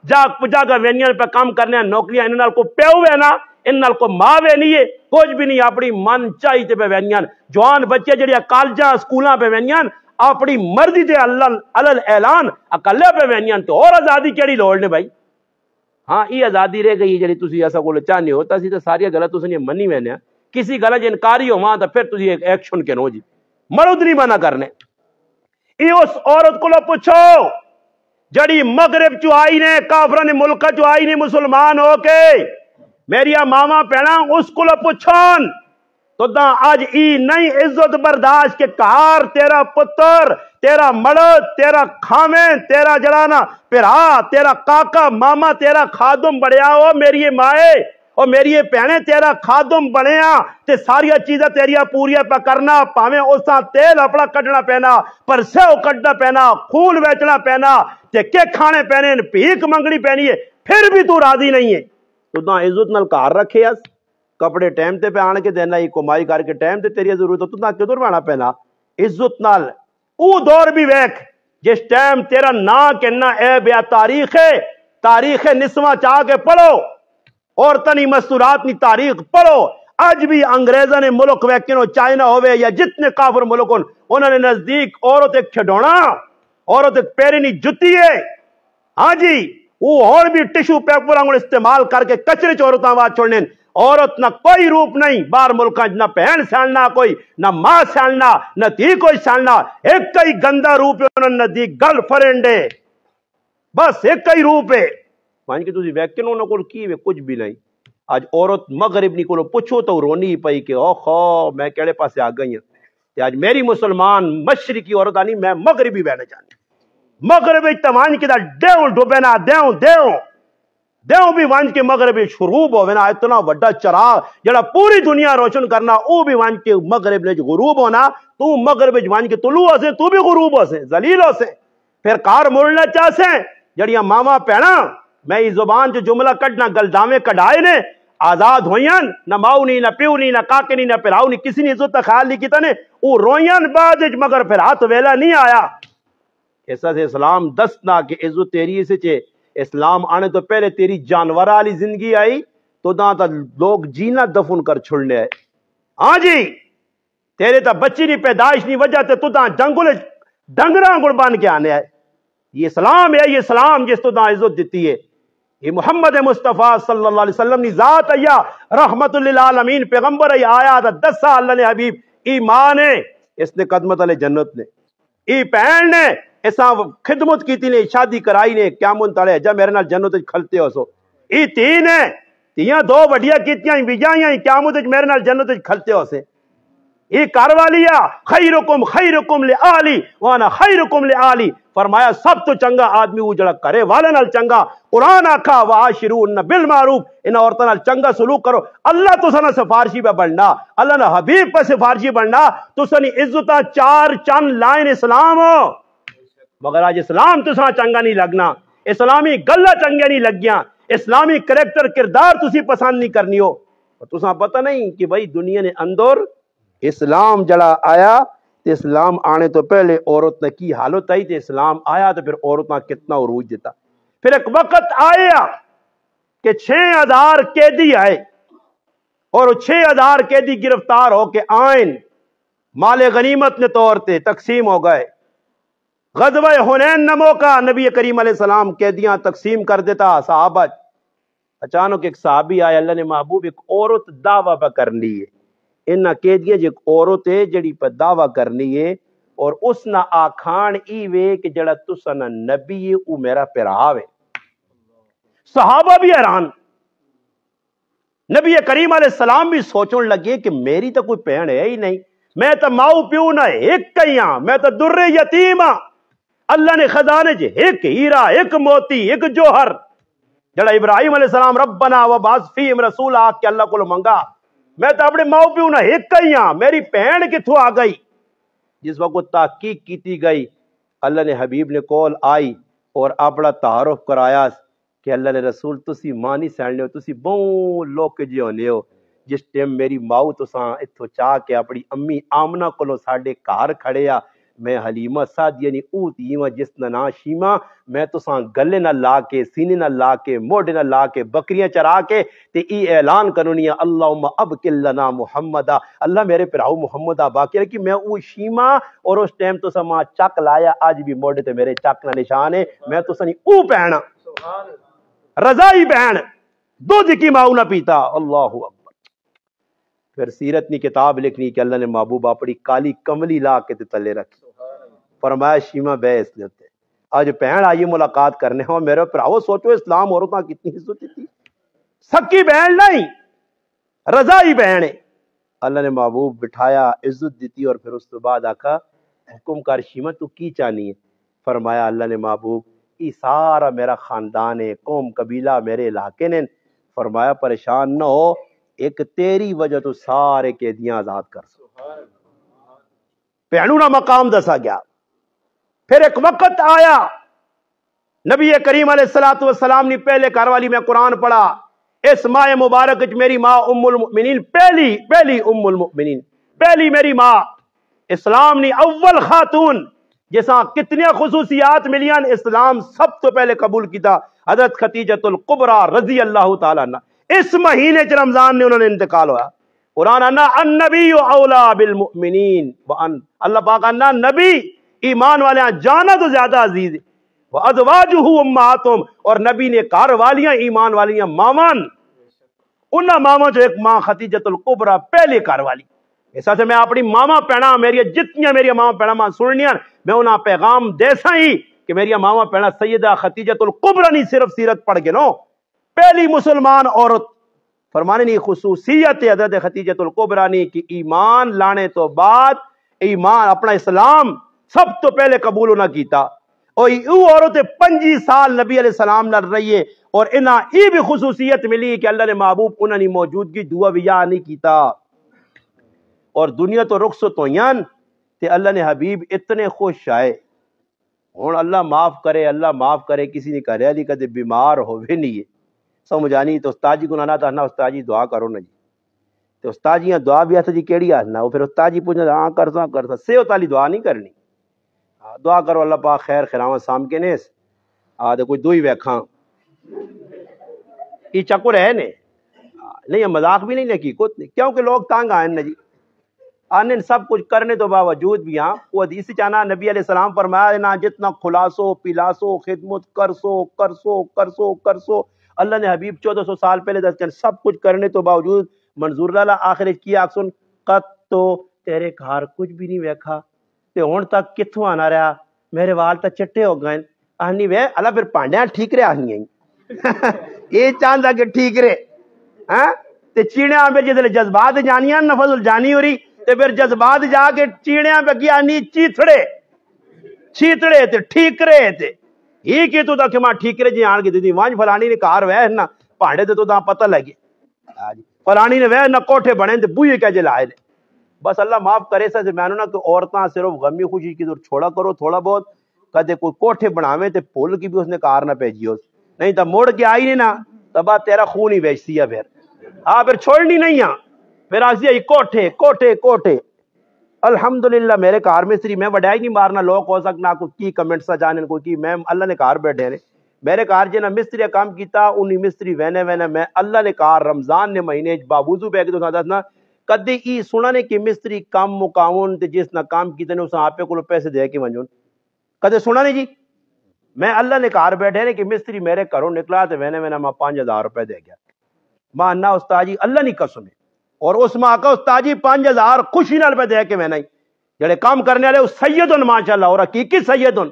जा पुजा जाग वेनियन पे काम करने नौकरियां इन्होंने को प्यो है ना इन्होंने को मावे नहीं है कुछ भी नहीं अपनी मन चाहिए पे वेनियन जवान बच्चे जड़िया कॉलेजा स्कूलों पे वेनियन अपनी मर्जी से अल अल ऐलान अकल पे वहनियन तो और आजादी केड़ी लौड़ ने भाई हाँ ये आजादी रह गई जी तुम ऐसा को चाहने हो तो अभी तो सारिया गलत तुमने मनी मैंने किसी गलत जो इनकारी हो वहां तो फिर तुम एक एक्शन के नो जी मरुद नहीं मना करने ये उस औरत को पूछो जड़ी मगरब चु आई ने काफर ने मुल्क चु आई ने मुसलमान होके मेरिया मावा भेड़ा को पुछन तो दा आज ई नहीं इज्जत बर्दाश्त के कार तेरा पुत्र तेरा मड़द तेरा खामे तेरा जड़ाना पिरा तेरा काका मामा तेरा खादुम बड़िया मेरी माए और मेरी ये भैने तेरा खादुम बने ते सारिया चीजा तेरिया पूरिया पा करना भावे उस तेल अपना कटना पैना पर सौ कटना पैना खून बेचना पैना ते खाने पैने भीख मंगनी पैनी है फिर भी तू राजी नहीं है तू ना इज्जत न घर रखे अस कपड़े टाइम से पे पहन के देना ही कमाई करके टाइम से तेरी जरूरत हो तू ना किधर बना पैना इज्जत नाल वो दौर भी वेख जिस टाइम तेरा ना कहना ए बया तारीख है तारीख है निस्वा चाह के पढ़ो और तनी मस्तूरात की तारीख पढ़ो आज भी अंग्रेजा ने मुल्क वैकिनो चाइना होवे या जितने काफर मुल्क उन्होंने नजदीक औरत एक खिडौना औरत एक पैरी नहीं जुती है हाँ जी वो और भी टिश्यू पेपर इस्तेमाल करके कचरे चोरता औरत छोड़ने औरत ना कोई रूप नहीं बार मुल्क ना बहन सड़ना कोई ना मां सड़ना न धी कोई सड़ना एक कई गंदा रूप है न धी गर्लफ्रेंड है बस एक कई रूप है मान के तुझे वैक्न उन्होंने को की कुछ भी नहीं आज औरत मगरब नहीं को पूछो तो रोनी ही पई कि ओखो मैं केड़े पास आ गई हूं आज मेरी मुसलमान की औरत आनी मैं मगरबी बहना चाहनी मगरब तमान के डेव डुबे ना देव देव देव भी वंज के मगरब शुरूब होना इतना व्डा चराग जरा पूरी दुनिया रोशन करना वो भी वंज के मगरब ने गरूब होना तू मगरब वंज के तुलू हसे तू भी गुरूब हसे जलील हसे फिर कार मुड़ना चाहसे जड़िया मावा भैन मैं इस जुबान जो जुमला कटना गलदावे कटाए ने आजाद होयन ना माऊ नी ना प्यू नी ना काके नी ना पिराऊ नी किसी ने इज्जत ख्याल नहीं किया ने वो रोयन बाद मगर फिर हाथ वेला नहीं आया ऐसा से इस्लाम दस ना कि इज्जत तेरी से चे इस्लाम आने तो पहले तेरी जानवर वाली जिंदगी आई तो ना तो लोग जीना दफन कर छुड़ने आए हाँ जी तेरे तो बच्ची की पैदाइश नहीं वजह तो तुदा जंगल डंगरा गुण बन के आने आए ये सलाम है ये सलाम जिस तू तुदा इज्जत देती है ये मोहम्मद मुस्तफ़ा सल्लल्लाहु अलैहि वसल्लम की ज़ात अया रहमतुल्लिलालमीन पैगंबर अया आया था दस साल अल्लाह ने हबीब ईमान है इसने कदमत अल जन्नत ने ई पैन ने ऐसा खिदमत की ने शादी कराई ने क्या मुन तड़े जा मेरे नाल जन्नत खलते हो सो ई तीन है तिया दो बढ़िया कीतियां विजाइया क्या मुद मेरे नाल जन्नत खलते हो से ये कर वाली आ खई रुकुम खई रुकुम ले आली वाना खई रुकुम ले आली फरमाया सब तो चंगा आदमी वो जड़ा करे वाले नाल चंगा कुरान आखा वाशिरू न बिल मारूफ इन औरतों नाल चंगा सलूक करो अल्लाह तो सना सिफारशी पे बढ़ना अल्लाह ना हबीब पे सिफारशी बढ़ना तो सनी इज्जत चार चंद लाइन इस्लाम हो मगर आज इस्लाम तुसा चंगा नहीं लगना इस्लामी गल चंगे नहीं लगियां इस्लामी करैक्टर किरदार तुसी पसंद नहीं करनी हो और तुसा पता नहीं कि भाई दुनिया ने अंदर इस्लाम जड़ा आया तो इस्लाम आने तो पहले औरत ने की हालत आई तो इस्लाम आया तो फिर औरत ने कितना उरूज देता फिर एक वक्त आया कि छह हजार कैदी आए और छह हजार कैदी गिरफ्तार होके आए माले गनीमत ने तौर पर तकसीम हो गए गजब हुनैन न मौका नबी करीम सलाम कैदियां तकसीम कर देता साहबा अचानक एक साहबी आए अल्लाह ने महबूब एक औरत दावा पर करनी है इन्हें कैदियां एक औरत है जड़ी पर दावा करनी है और उस ना ई वे कि जड़ा तुसा ना नबी है मेरा पिराव है भी हैरान नबी करीम सलाम भी सोच लगे कि मेरी तो कोई भैन है ही नहीं मैं तो माऊ प्यू ना एक ही हाँ मैं तो दुर्रे यतीम हाँ अल्लाह ने खजाने च एक हीरा एक मोती एक जोहर जड़ा इब्राहिम अलैहिस्सलाम रब्बना व बासफीम रसूल आ के अल्लाह को मंगा मैं तो अपने माओ प्यू ना एक ही हाँ मेरी भैन कितों आ गई जिस वक्त तहकीक की गई अल्लाह ने हबीब ने कॉल आई और अपना तारुफ कराया कि अल्लाह ने रसूल तुसी मानी सहने हो तुसी बहु लोक जे होने हो जिस टाइम मेरी माऊ तुसा इतों चाह के अपनी अम्मी आमना को साढ़े घर खड़े आ मैं हलीमा साद यानी ऊतीमा ना शीमा मैं तुसा गले ना ला के सीने ना ला के मोडे ना ला के बकरियां चरा के ते ई ऐलान करूनी अल्लाह उम्मा अब किलना मुहम्मदा अल्लाह मेरे पिराऊ मुहम्मदा बाकी कि मैं वो शीमा और उस टाइम तो समा चक लाया आज भी मोडे ते मेरे चक ना निशान है मैं तुसा नी ऊ पहन रजाई पहन दूध की माऊ ना पीता अल्लाह फिर सीरत नी किताब लिखनी कि अल्लाह ने महबूबा अपनी काली कमली ला के तले रखी फरमाया शीमा बे इसलत अज भैन आई मुलाकात करने हो मेरे भराओ सोचो इस्लाम और कितनी ही सोची थी सकी बहन नहीं रजाई बहन है अल्लाह ने महबूब बिठाया इज्जत दी और फिर उस तो बाद आका हुक्म कर शीमा तू की चाहनी है फरमाया अल्लाह ने महबूब ये सारा मेरा खानदान है कौम कबीला मेरे इलाके ने फरमाया परेशान न हो एक तेरी वजह तो सारे कैदियां आजाद कर सो भैनू ना मकाम दसा गया फिर एक वक्त आया नबी करीम वसलाम ने पहले कारवाली में कुरान पढ़ा इस माए मुबारक मेरी माँ उम्मिन पहली पहली उम्मिन पहली मेरी माँ इस्लाम ने अव्वल खातून जैसा कितने खसूसियात मिलिया इस्लाम सब तो पहले कबूल किया हजरत कुबरा रजी अल्लाह इस महीने च रमजान ने उन्होंने इंतकाल होया कुरान अन्ना अन्नबी अल्लाह पाक अन्ना नबी ईमान वाले जाना तो ज्यादा अजीज है वह अजवाज उम्मातुम और नबी ने कार वालियां ईमान वालियां मामान उन मामा जो एक माँ खतीजतुल कुबरा पहले कार वाली ऐसा से मैं अपनी मामा पैणा मेरी जितनी मेरी मामा पैणा मां सुननिया मैं उन्हें पैगाम देसा ही कि मेरी मामा पैणा सैयदा खतीजतुल कुबरा नहीं सिर्फ सीरत पढ़ गए नो पहली मुसलमान औरत फरमाने नहीं खसूसियत हजरत खतीजतुल कुबरा नहीं कि ईमान लाने तो बाद ईमान अपना इस्लाम सब तो पहले कबूल ना किया और यू औरत पंजी साल नबी सलाम लड़ रही है और इना ये भी खसूसियत मिली कि अल्लाह ने महबूब उन्होंने मौजूदगी दुआ भी या नहीं किया और दुनिया तो रुख सो तो ते अल्लाह ने हबीब इतने खुश आए हूँ अल्लाह माफ करे अल्लाह माफ करे किसी ने कर नहीं हो बीमार नहीं है समझ आनी तो उस्ताद को ना आना उस्ताद जी दुआ करो ना जी तो उस्ताद जी दुआ भी आसा जी केड़ी आना फिर उस्ताद जी पूछना हाँ कर सा कर सा दुआ नहीं करनी दुआ करो अल्लाह पाक खैर खिलावा शाम के ने आदे कोई दो ही वेखा ये चकुर है ने नहीं मजाक भी नहीं लेकी कुछ नहीं क्योंकि लोग तंग आए ना जी आने सब कुछ करने तो बावजूद भी हाँ वो इसी चाना नबी सलाम फरमाया ना जितना खुलासो पिलासो खिदमत करसो करसो करसो करसो अल्लाह ने हबीब चौदह सौ साल पहले दस कर सब कुछ करने तो बावजूद मंजूर लाला आखिर किया सुन कत तो तेरे घर कुछ भी नहीं वेखा ते हूं तक कितों आना रहा मेरे वाल तो चिट्टे हो गए आनी वे अला फिर भांड्या ठीक रहा ही ये चाहता कि ठीक रहे है ते चीणिया पे जिसे जज्बात जानिया नफज जानी हो रही ते फिर जज्बात जाके चीणिया पे आनी चीथड़े छीतड़े ते ठीक रहे थे ही की तू तो कि मां ठीक रहे जी आन की दीदी मांझ फलानी ने कार वह ना भांडे ते तो दा पता लगे फलानी ने वह ना कोठे बने ते बुई जे लाए बस अल्लाह माफ़ करे जो मैंने ना कि तो औरत सिर्फ गमी खुशी की जरूर तो छोड़ा करो थोड़ा बहुत कदे कोई कोठे बनावे तो पुल की भी उसने कार ना भेजी उस नहीं तो मुड़ के आई नहीं ना तब तो आप तेरा खून ही बेचती है फिर हाँ फिर छोड़नी नहीं आ फिर आज आसिया कोठे कोठे कोठे अल्हम्दुलिल्लाह मेरे कार में श्री मैं बढ़ाई नहीं मारना लोग हो सकना कुछ की कमेंट सा जाने को की मैम अल्लाह ने कार बैठे ने मेरे कार जे ना मिस्त्री काम किया उन्हीं मिस्त्री वहने वहने मैं अल्लाह ने कार रमजान ने महीने बाबूजू पै के तो दसना कदी ई ने कि मिस्त्री काम मुकावन ते जिस ना काम की उस आपे को पैसे दे के वंजन कदे सुणने जी मैं अल्लाह ने कार बैठे ने कि मिस्त्री मेरे घरों निकला तो मैंने मैंने मां पांच हजार रुपए दे गया मां अन्ना उस्ताद जी अल्लाह ने कसम है और उस मां का उस्ताद जी हजार खुशी नाल दे के मैंने जड़े काम करने वाले उस सैयद उन माशाला और हकीकी सैयद उन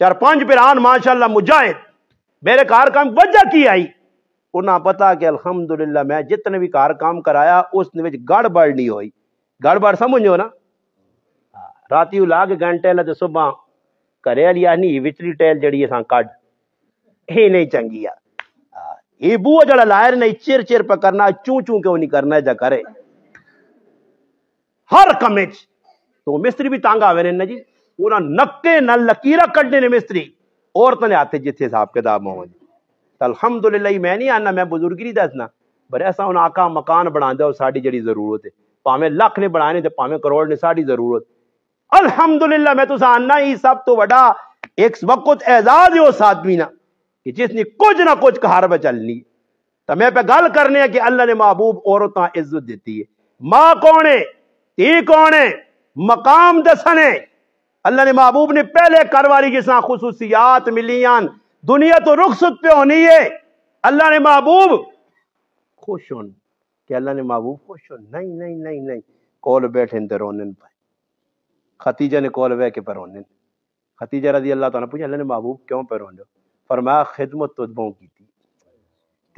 चार पांच पिरान माशाला मुजाहिद मेरे कार काम वजह की आई उन्हें पता कि अलहमदुल्ला मैं जितने भी कार काम कराया उस गड़बड़ नहीं हुई गड़बड़ समझो ना हाँ, रात ला के घंटे तो सुबह घरे वाली आनी विचली टैल जी कड ये नहीं चंगी आ हाँ, ये बूह जरा लायर नहीं चिर चिर पर करना चू चू क्यों नहीं करना जा करे हर कमे च तो मिस्त्री भी तंग आवे ने जी उन्हें नक्के लकीर कड़ने ने मिस्त्री औरतने हाथ जिथे हिसाब किताब मोहन जी अलहमदुल्ला मैं नहीं आना मैं बुजुर्ग नहीं दसना पर ऐसा हूं आका मकान बना ਉਹ ਸਾਡੀ ਜਿਹੜੀ ਜ਼ਰੂਰਤ ਹੈ ਭਾਵੇਂ ਲੱਖ ਨੇ ਬਣਾਣੇ ਤੇ ਭਾਵੇਂ ਕਰੋੜ ਨੇ ਸਾਡੀ ਜ਼ਰੂਰਤ ਅਲਹਮਦੁਲਿਲਾ ਮੈਂ ਤੁਸਾਂ ਆਨਾ ਹੀ ਸਭ एक वक्त एजाज है उस आदमी ना कि जिसने कुछ ना कुछ में चलनी तो मैं पे गल करने कि अल्लाह ने महबूब औरत इज्जत दी है मां कौन है ती कौन है मकाम दसने अल्लाह ने महबूब ने पहले करवारी जिस खसूसियात मिली दुनिया तो रुख सुत पे होनी है अल्लाह ने महबूब खुश हो अल्लाह ने महबूब खुश हो नहीं नहीं नहीं नहीं कॉल बैठे इंदे रोने खतीजा ने कॉल बह के पर रोनन खतीजा रजी अल्लाह तुम पूछा अल्लाह ने महबूब क्यों पर रोन मैं खिदमत तो तुदबों की थी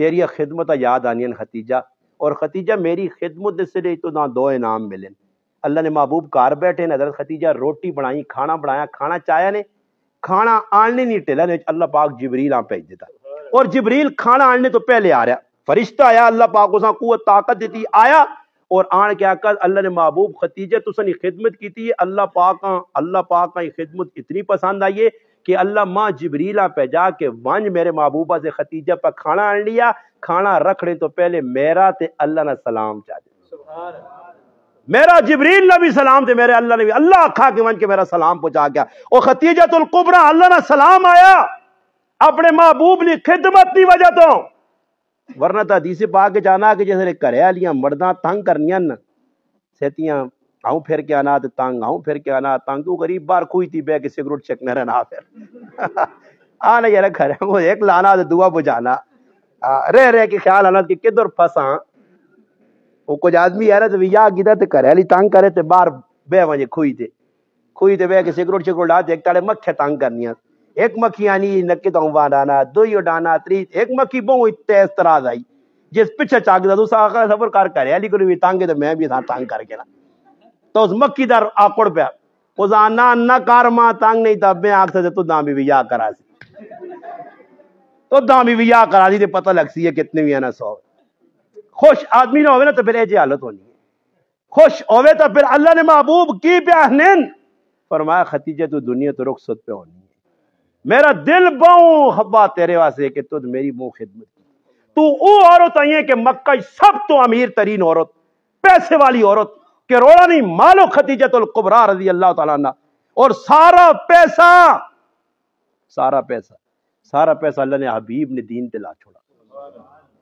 तेरी खिदमत याद आनियन खतीजा और खतीजा मेरी खिदमत से तो ना दो इनाम मिले अल्लाह ने महबूब कार बैठे नजरत खतीजा रोटी बनाई खाना बनाया खाना चाया ने खाना आने नहीं टेला तो अल्लाह पाक जबरील आप भेज देता और जबरील खाना आने तो पहले आ रहा फरिश्ता आया अल्लाह पाक उस ताकत दी आया और आन के आकर अल्लाह ने महबूब खतीजे तुसनी तो खिदमत की थी अल्लाह पाक अल्लाह पाक का खिदमत इतनी पसंद आई है कि अल्लाह माँ जबरीला पे जा के वंज मेरे महबूबा से खतीजा पर खाना आन लिया खाना रखने तो पहले मेरा ते अल्लाह ने सलाम चाहिए मेरा जबरील नबी सलाम थे मेरे अल्लाह नबी अल्लाह खा के मन के मेरा सलाम पहुंचा गया और खतीजा कुबरा अल्लाह ना सलाम आया अपने महबूब की खिदमत की वजह तो वरना तो हदीसी पा के जाना कि जिसने घर आलिया मर्दा तंग करनिया न सहतियां आऊं फिर के आना तो तंग आऊं फिर के आना तंग तू गरीब बार खुई थी बह के सिगरेट चकने रहना फिर आना यार घर एक लाना तो दुआ बुझाना रह रह के ख्याल आना कि किधर फंसा वो कुछ आदमी यार तो या गिदा तो करे अली तंग करे तो बार बह वजे खोई थे खोई थे बह के सिगरेट सिगरेट डाल एक ताले मक्खे तंग करनिया एक मक्खी आनी नक्के तो वा डाना दो दुई डाना त्री एक मक्खी बहु तेज तराज आई जिस पिछे चाक दा दूसरा आकर सफर कर करे अली को भी तंग तो मैं भी था तंग करके ना तो उस मक्खी दर आकड़ पे उस आना ना कार मां तंग नहीं तब मैं आख से तू दामी भी करा सी तो दामी भी करा दी पता लग सी है कितने भी है ना सौ खुश आदमी ना हो तो फिर ऐसी हालत होनी है खुश होवे तो फिर अल्लाह ने महबूब की प्याहन फरमाया खतीजे तू दुनिया तो रुख सुत पे होनी है मेरा दिल बहु हब्बा तेरे वास्ते कि तुझ मेरी मुंह खिदमत तू वो औरत आई है कि मक्का सब तो अमीर तरीन औरत पैसे वाली औरत के रोड़ा नहीं मालो कुबरा रजी अल्लाह तला और सारा पैसा सारा पैसा सारा पैसा अल्लाह ने हबीब ने दीन ला छोड़ा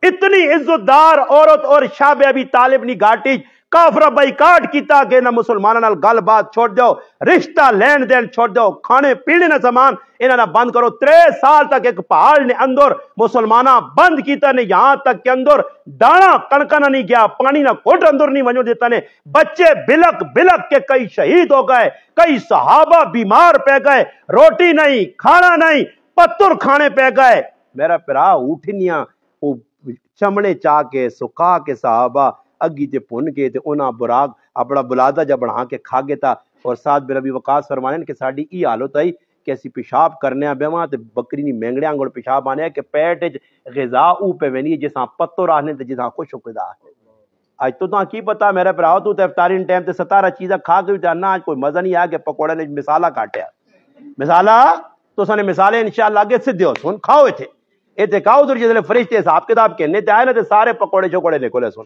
इतनी इज्जतदार औरत और शाब अभी तालिब नी घाटी काफरा बाइकाट किया कि ना मुसलमान नाल बात छोड़ दो रिश्ता लेन देन छोड़ दो खाने पीने ना सामान इन्होंने बंद करो त्रे साल तक एक पहाड़ ने अंदर मुसलमान बंद किया ने यहां तक के अंदर दाना कणका ना नहीं गया पानी ना कोट अंदर नहीं वजो देता ने बच्चे बिलक बिलक के कई शहीद हो गए कई सहाबा बीमार पै गए रोटी नहीं खाना नहीं पत्थर खाने पै गए मेरा पिरा उठनिया ਛਮਣੇ ਚਾ के सुखा के ਸਾਹਬਾ अग्गी ते भुन के ते उन्हें बुराग अपना बुलादा जब बढ़ा के खा गया था और सात मेरा भी वकास फरमाने के साड़ी ई हालत आई कि असी पेशाब करने बेवा तो बकरी ने मेंगड़े आंगड़ पेशाब आने के पेट गिजा ऊ पे वनी जिसा पत्तो राहने तो जिस खुश होकदा आज तो तुम की पता मेरे भरा तू तो इफ्तारी टाइम से सतारा चीज़ा खा के जाना आज कोई मज़ा नहीं आया कि पकौड़े ने मिसाला काटिया मिसाला तो सने मिसाले इंशाला अगे सीधे हो सुन खाओ इतने एहतिकाउ दर्जे जिले फरिश्ते हिसाब किताब कहने ते आए ना ते सारे पकौड़े चौकड़े निकले सुन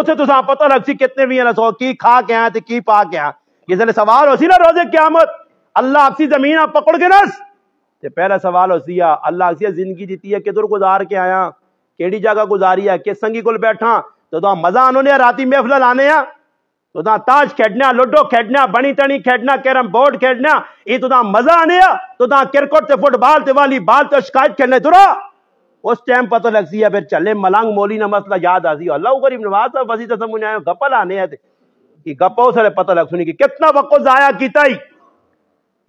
उसे तुसा पता लग सी कितने भी है ना सो की खा के आया की पा के आया जिसले सवाल हो सी ना रोजे क्यामत अल्लाह आपसी जमीन आप पकड़ के नस ते पहला सवाल हो सी अल्लाह आपसी जिंदगी जीती है किधर गुजार के आया केड़ी जगह गुजारी है किस संगी को बैठा तो तुम मजा आने रात महफिल लाने हैं तो ताश खेडने लूडो खेडने बनी तनी खेडना कैरम बोर्ड खेडना ये तो मजा आने तो क्रिकेट से फुटबॉल से बाल तो शिकायत खेलने तुरा उस टाइम पता लगसी है फिर चले मलंग मोली ना मसला याद आसी अल्लाह करीब नवाज साहब वसी तो समझ आए गप्पा लाने है कि गप्पा उस पता लग सुनी कि कितना वक्त जाया किता ही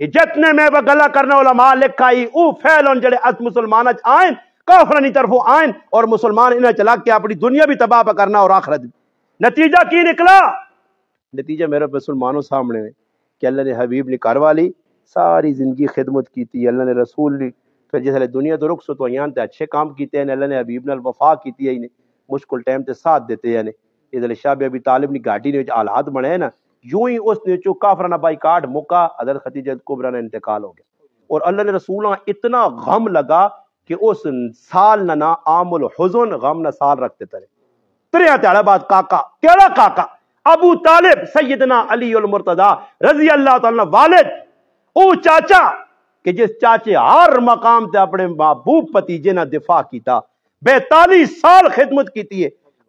कि जितने में वह गला करने वाला मां लिखा ही वह फैल उन जड़े अस मुसलमान आए काफरानी तरफों आए और मुसलमान इन्हें चला के अपनी दुनिया भी तबाह करना और आखिरत नतीजा की निकला नतीजा मेरे मुसलमानों सामने में कि अल्लाह ने हबीब ने करवा ली सारी जिंदगी खिदमत की थी अल्लाह ने रसूल ने फिर ਜਿਸਲੇ दुनिया तो ਰੁਖਸਤ ਹੋਈਆਂ ਤੇ ਅੱਛੇ ਕੰਮ ਕੀਤੇ ਨੇ ਅੱਲਾ ਨੇ ਹਬੀਬ ਨਾਲ ਵਫਾ ਕੀਤੀ ਹੈ ਨੇ मुश्किल टाइम से साथ देते हैं इसलिए शाह अभी तालिब ने घाटी ने हालात बनाए ना यूं ही उसने जो काफराना बाईकाट मुका अदर खतीजत कुबरा ने इंतकाल हो गया और अल्लाह ने रसूल इतना गम लगा कि उस साल न ना आमुल हुजन गम न साल रखते तरे बाद काका केड़ा काका अबू तालिब सैदना अली मुर्तदा रजी अल्लाह वालिद ओ चाचा कि जिस चाचे हर मकाम से अपने महबूब भतीजे ने दिफा किया बेतालीस साल खिदमत की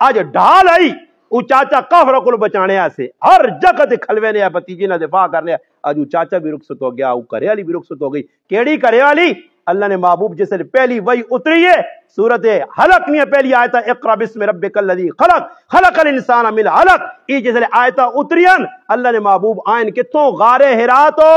अज ढाल आई वह चाचा काफरा को बचाने से हर जगह से खलवे ने भतीजे ने दिफा कर लिया अज चाचा भी रुखसत हो गया घरे वाली भी रुखसत हो गई केड़ी घरे वाली अल्लाह ने महबूब जिस पहली वही उतरी है सूरत हलक नहीं है पहली आयता एक खलक खलक अल इंसान अमिल हलक ये जिस आयता उतरी अल्लाह ने महबूब आयन कितों गारे हिरा तो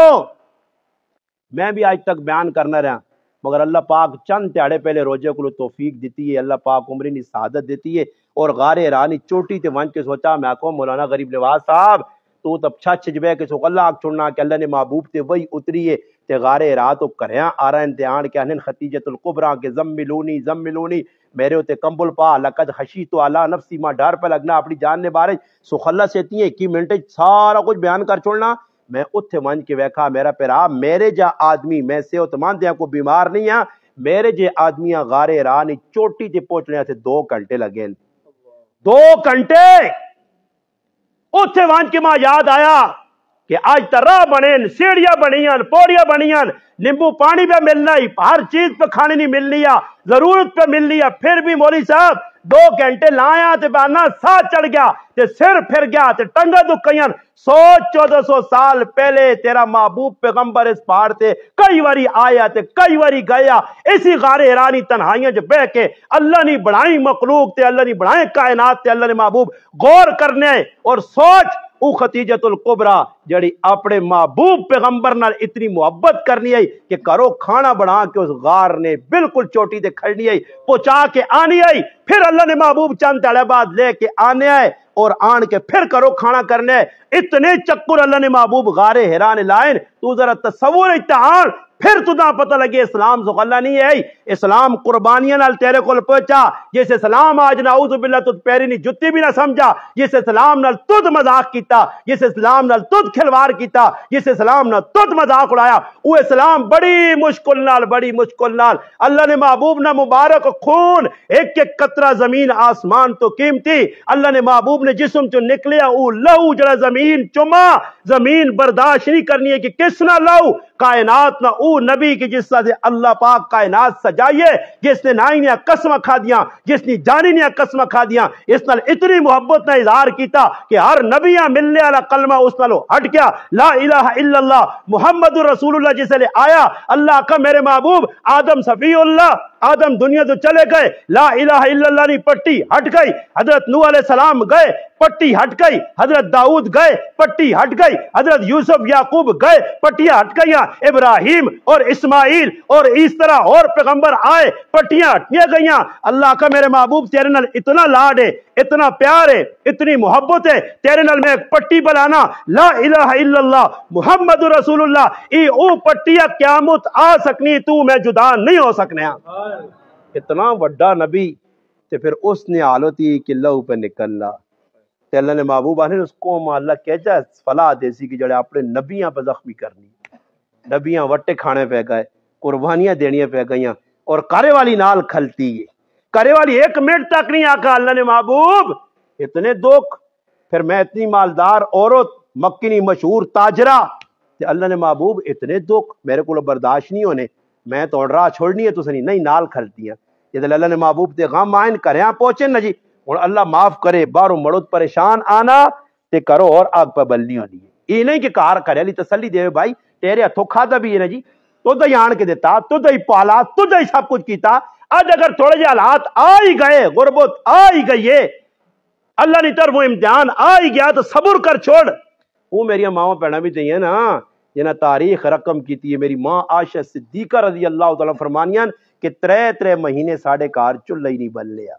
मैं भी आज तक बयान करना रहा मगर अल्लाह पाक चंद ध्याड़े पहले रोजे को तोफीक देती है अल्लाह पाक उम्र ने शहादत देती है और गारे रानी चोटी से वंच के सोचा मैं आखो मौलाना गरीब नवाज साहब तो छ अच्छा छछ के सो अल्लाह चुनना के अल्लाह ने महबूब थे वही उतरी है ते गारे रा तो रहा आरा इंतहान के अनिन खतीजतुल्कुबरा के जम मिलूनी जम मिलूनी मेरे उते कम्बुल पा लकद हशी तो आला नफसी माँ डर पर लगना अपनी जान ने बारे सुखल्ला से तीन इक्की मिनट सारा कुछ बयान कर छोड़ना मैं उत्थे मन के वेखा मेरा पेरा मेरे जा आदमी मैं सेहत मानद्या को बीमार नहीं हाँ मेरे जे आदमिया गारे राह नहीं चोटी से पहुंचने से दो घंटे लगे दो घंटे उत्थे मन के मां याद आया कि अज तरह बने सीढ़िया बनिया पौड़िया बनिया नींबू पानी पे मिलना ही हर चीज पे खाने नहीं मिलनी जरूरत पे मिलनी है फिर भी मोरी साहब दो घंटे लाया तो बाना सह चढ़ गया तो सिर फिर गया ते टंगा दुखन सौ चौदह सौ साल पहले तेरा महबूब पैगंबर इस पहाड़ से कई बार आया तो कई बारी गया इसी गारे हैरानी तनहाइयों जो बह के अल्लाह ने बढ़ाई मखलूक अल्लाह ने बढ़ाए कायनात अल्लाह ने महबूब गौर करने और सोच ਉਹ कुबरा जड़ी अपने महबूब पैगंबर नाल इतनी मुहब्बत करनी आई कि करो खाना बना के उस गार ने बिल्कुल चोटी ਤੇ खड़नी आई पहुंचा के आनी आई फिर अल्लाह ने महबूब चंद बाद लेके आने आए और आन के फिर करो खाना करने इतने चक्कर अल्लाह ने महबूब गारे हैरान लाए तू जरा तस्वुर फिर तुदा पता लगे इस्लाम सुखला नहीं आई इस्लाम कुर्बानियां नाल तेरे को पहुंचा जिस इस्लाम आज नाउज बिल्ला तुद पैरी नहीं जुत्ती भी ना समझा जिस इस्लाम नाल तुद मजाक किया जिस इस्लाम नाल तुद खिलवाड़ किया जिस इस्लाम नाल तुद मजाक उड़ाया वो इस्लाम बड़ी मुश्किल नाल बड़ी मुश्किल नाल अल्लाह ने महबूब ना मुबारक खून एक एक कतरा जमीन आसमान तो कीमती अल्लाह ने महबूब ने जिसम चो निकलिया वो लहू जरा जमीन चुमा जमीन बर्दाश्त नहीं करनी है कि किस ना लहू कायनात ना ऊ नबी की जिस तरह से अल्लाह पाक कायनात सजाइए जिसने नाई ने कसम खा दिया जिसने जानी ने कसम खा दिया इस नाल इतनी मुहब्बत ने इजहार किया कि हर नबिया मिलने वाला कलमा उस नो हट गया ला इला इल्लल्लाह मुहम्मद रसूलुल्लाह जिसले आया अल्लाह का मेरे महबूब आदम सफी आदम दुनिया तो चले गए ला इला पट्टी हट गई हजरत नू सलाम गए पट्टी हट गई हजरत दाऊद गए पट्टी हट गई हजरत यूसुफ याकूब गए पट्टियां हट गई इब्राहिम और इस्माइल और इस तरह और पैगंबर आए पट्टियां हटिया गईया अल्लाह का मेरे महबूब तेरे इतना लाड है इतना प्यार है इतनी मोहब्बत है तेरे नाल मैं पट्टी बनाना ला इलाहा इल्लल्लाह मुहम्मद रसूलुल्लाह ई ओ पट्टिया क्यामत आ सकनी तू मैं जुदा नहीं हो सकने हाँ। इतना वड्डा नबी ते फिर उसने आलोती किला ऊपर निकलना ते अल्लाह ने महबूब ने उसको कह जा फला देसी की जड़े अपने नबियां पे जख्मी करनी नबियां वट्टे खाने पे गए कुर्बानियां देनी पे गईया और कारे वाली नाल खलती है करे वाली एक मिनट तक नहीं आका अल्लाह ने महबूब इतने दुख फिर मैं इतनी मालदार औरत मक्की मशहूर ताजरा अल्लाह ने महबूब इतने दुख मेरे को बर्दाश्त नहीं होने मैं तो राह छोड़नी है तुसनी नहीं नाल खलती है जिदल अल्लाह ने महबूब ते गम आयन कर हाँ पहुंचे ना जी हूँ अल्लाह माफ करे बारो मड़ो परेशान आना ते करो और आग पर बल नहीं होनी ये नहीं कि कार करे अली तसली देवे भाई तेरे हथों खादा भी है ना जी तुद तो ही आन के देता तुद तो ही पाला तुद तो ही सब कुछ किया आज अगर थोड़े जे हालात आ ही गए गुरबत आ ही गई है अल्लाह ने तरफ इम्तिहान आ ही गया तो सबुर कर छोड़ वो मेरिया मावा भैन भी चाहिए ना जिन्हें तारीख रकम की मेरी माँ आशा सिद्दीका रजी अल्लाह तला फरमानियन कि त्रै त्रै महीने साढ़े घर चूल्हा ही नहीं बन लिया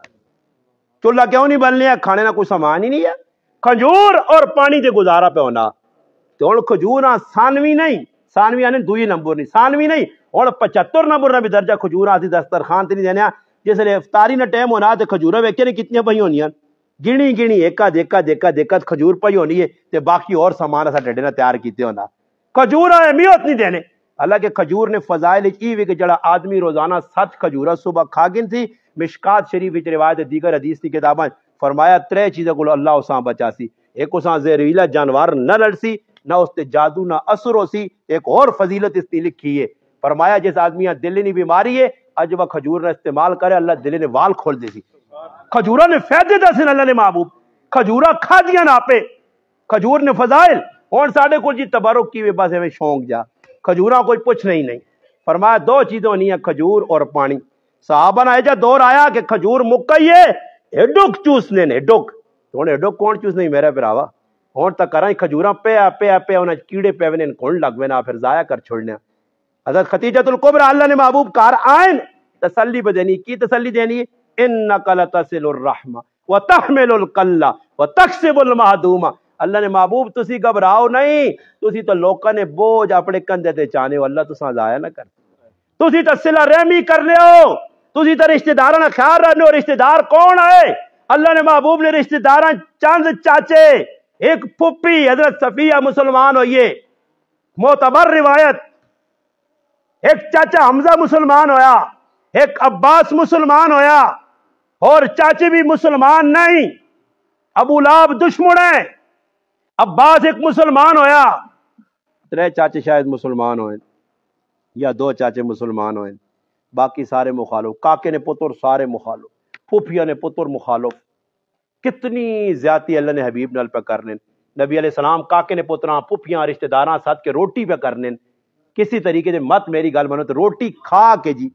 चूल्हा क्यों नहीं बन लिया खाने का कोई समान ही नहीं है खजूर और पानी से गुजारा पे होना तो खजूर सानवी नहीं सानवी आने दुई नंबर नहीं सानवी नहीं और पचहत्तर ना भी दर्जा खजूर आदि दस्तरखान ते नहीं देने जिसलिए इफ्तारी ने टाइम होना तो खजूर वेखिया ने कितनी पई होनी गिनी गिनी एक देखा देखा देखा खजूर पई होनी है तो बाकी और समान असा ढेडे ने तैयार किए होना खजूर अहमियत नहीं देने हालांकि खजूर ने फजाइल ये कि जरा आदमी रोजाना सत खजूर सुबह गिन थी मिशकात शरीफ रिवायत दीगर अदीस की किताबा फरमाया त्रे चीज़ों को अल्लाह उस बचा सी एक उस जहरीला जानवर न लड़सी ना उसते जादू ना असर सी एक और फजीलत इसकी लिखी है फरमाया जिस आदमी यहाँ दिल्ली ने बीमारी है वह खजूर ने इस्तेमाल करे अल्लाह दिल्ली ने वाल खोल दी थी खजूरा ने फैदे दस अल्लाह ने महबूब खजूरा खा दिया ना आपे खजूर ने फजाइल और साढ़े को जी तबरुक की वे बस हमें शौक जा खजूरा कोई कुछ नहीं नहीं फरमाया दो चीजों होनी है खजूर और पानी साहबा ने ऐसा दौर आया कि खजूर मुक्का ही है हेडुक चूसने ने हेडुक तो एडुक कौन चूसने मेरा भरावा हूं तो करा खजूर पे ਖਜੂਰਾਂ ਪਿਆ ਪਿਆ ਪਿਆ ਉਹਨਾਂ ਕੀੜੇ ਪੈਵਨੇ ਕੌਣ ਲੱਗਵੇ ਨਾ ਫਿਰ ਜ਼ਾਇਆ ਕਰ हजरत खतीजतुल्कुबरा अल्लाह ने महबूब कार आयन तसली बदनी की तसली देनी इन नकल तसिलरहमा व तहमिलकल्ला व तकसिबुलमहदूमा अल्लाह ने महबूब तुसी घबराओ नहीं तुसी तो लोगों ने बोझ अपने कंधे ते चाने हो अल्लाह तुसा जाया ना कर तुसी तो सिला रहमी कर रहे हो तुसी तो रिश्तेदार ना ख्याल रखने हो रिश्तेदार कौन है अल्लाह ने महबूब ने रिश्तेदार चंद चाचे एक फुप्पी हजरत सफिया मुसलमान हो ये मोतबर रिवायत एक चाचा हमजा मुसलमान होया एक अब्बास मुसलमान होया और चाचे भी मुसलमान नहीं अबू लाभ दुश्मन है अब्बास एक मुसलमान होया त्रे चाचे शायद मुसलमान हो या दो चाचे मुसलमान हो बाकी सारे मुखालो काके ने पुत्र सारे मुखालो फूफिया ने पुत्र मुखालो कितनी ज्यादा अल्लाह ने हबीब नल पे करने नबी सलाम काके ने पुत्रा फूफिया रिश्तेदारा साथ के रोटी पे करने किसी तरीके से मत मेरी गल मानो तो रोटी खा के जी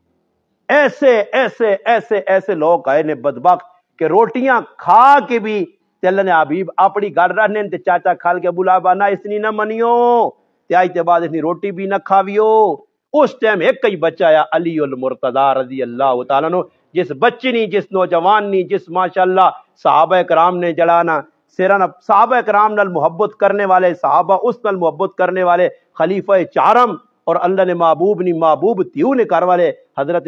ऐसे ऐसे ऐसे ऐसे लोग आए ने बदबक के रोटियां खा के भी चलने अबीब अपनी गल रहने ते तो चाचा खाल के बुलावा ना इसनी ना मनियो त्याई के बाद इसनी रोटी भी ना खावियो उस टाइम एक ही बच्चा आया अली उल मुर्तदा रजी अल्लाह तला जिस बच्ची नी जिस नौजवान ने जिस माशाला साहब कराम ने जड़ाना सिरन साहब कराम नल मोहब्बत करने वाले साहबा उस नल मोहब्बत करने वाले खलीफा चारम और अल्लाह ने महबूब नी महबूब त्यू ने कर वाले हजरत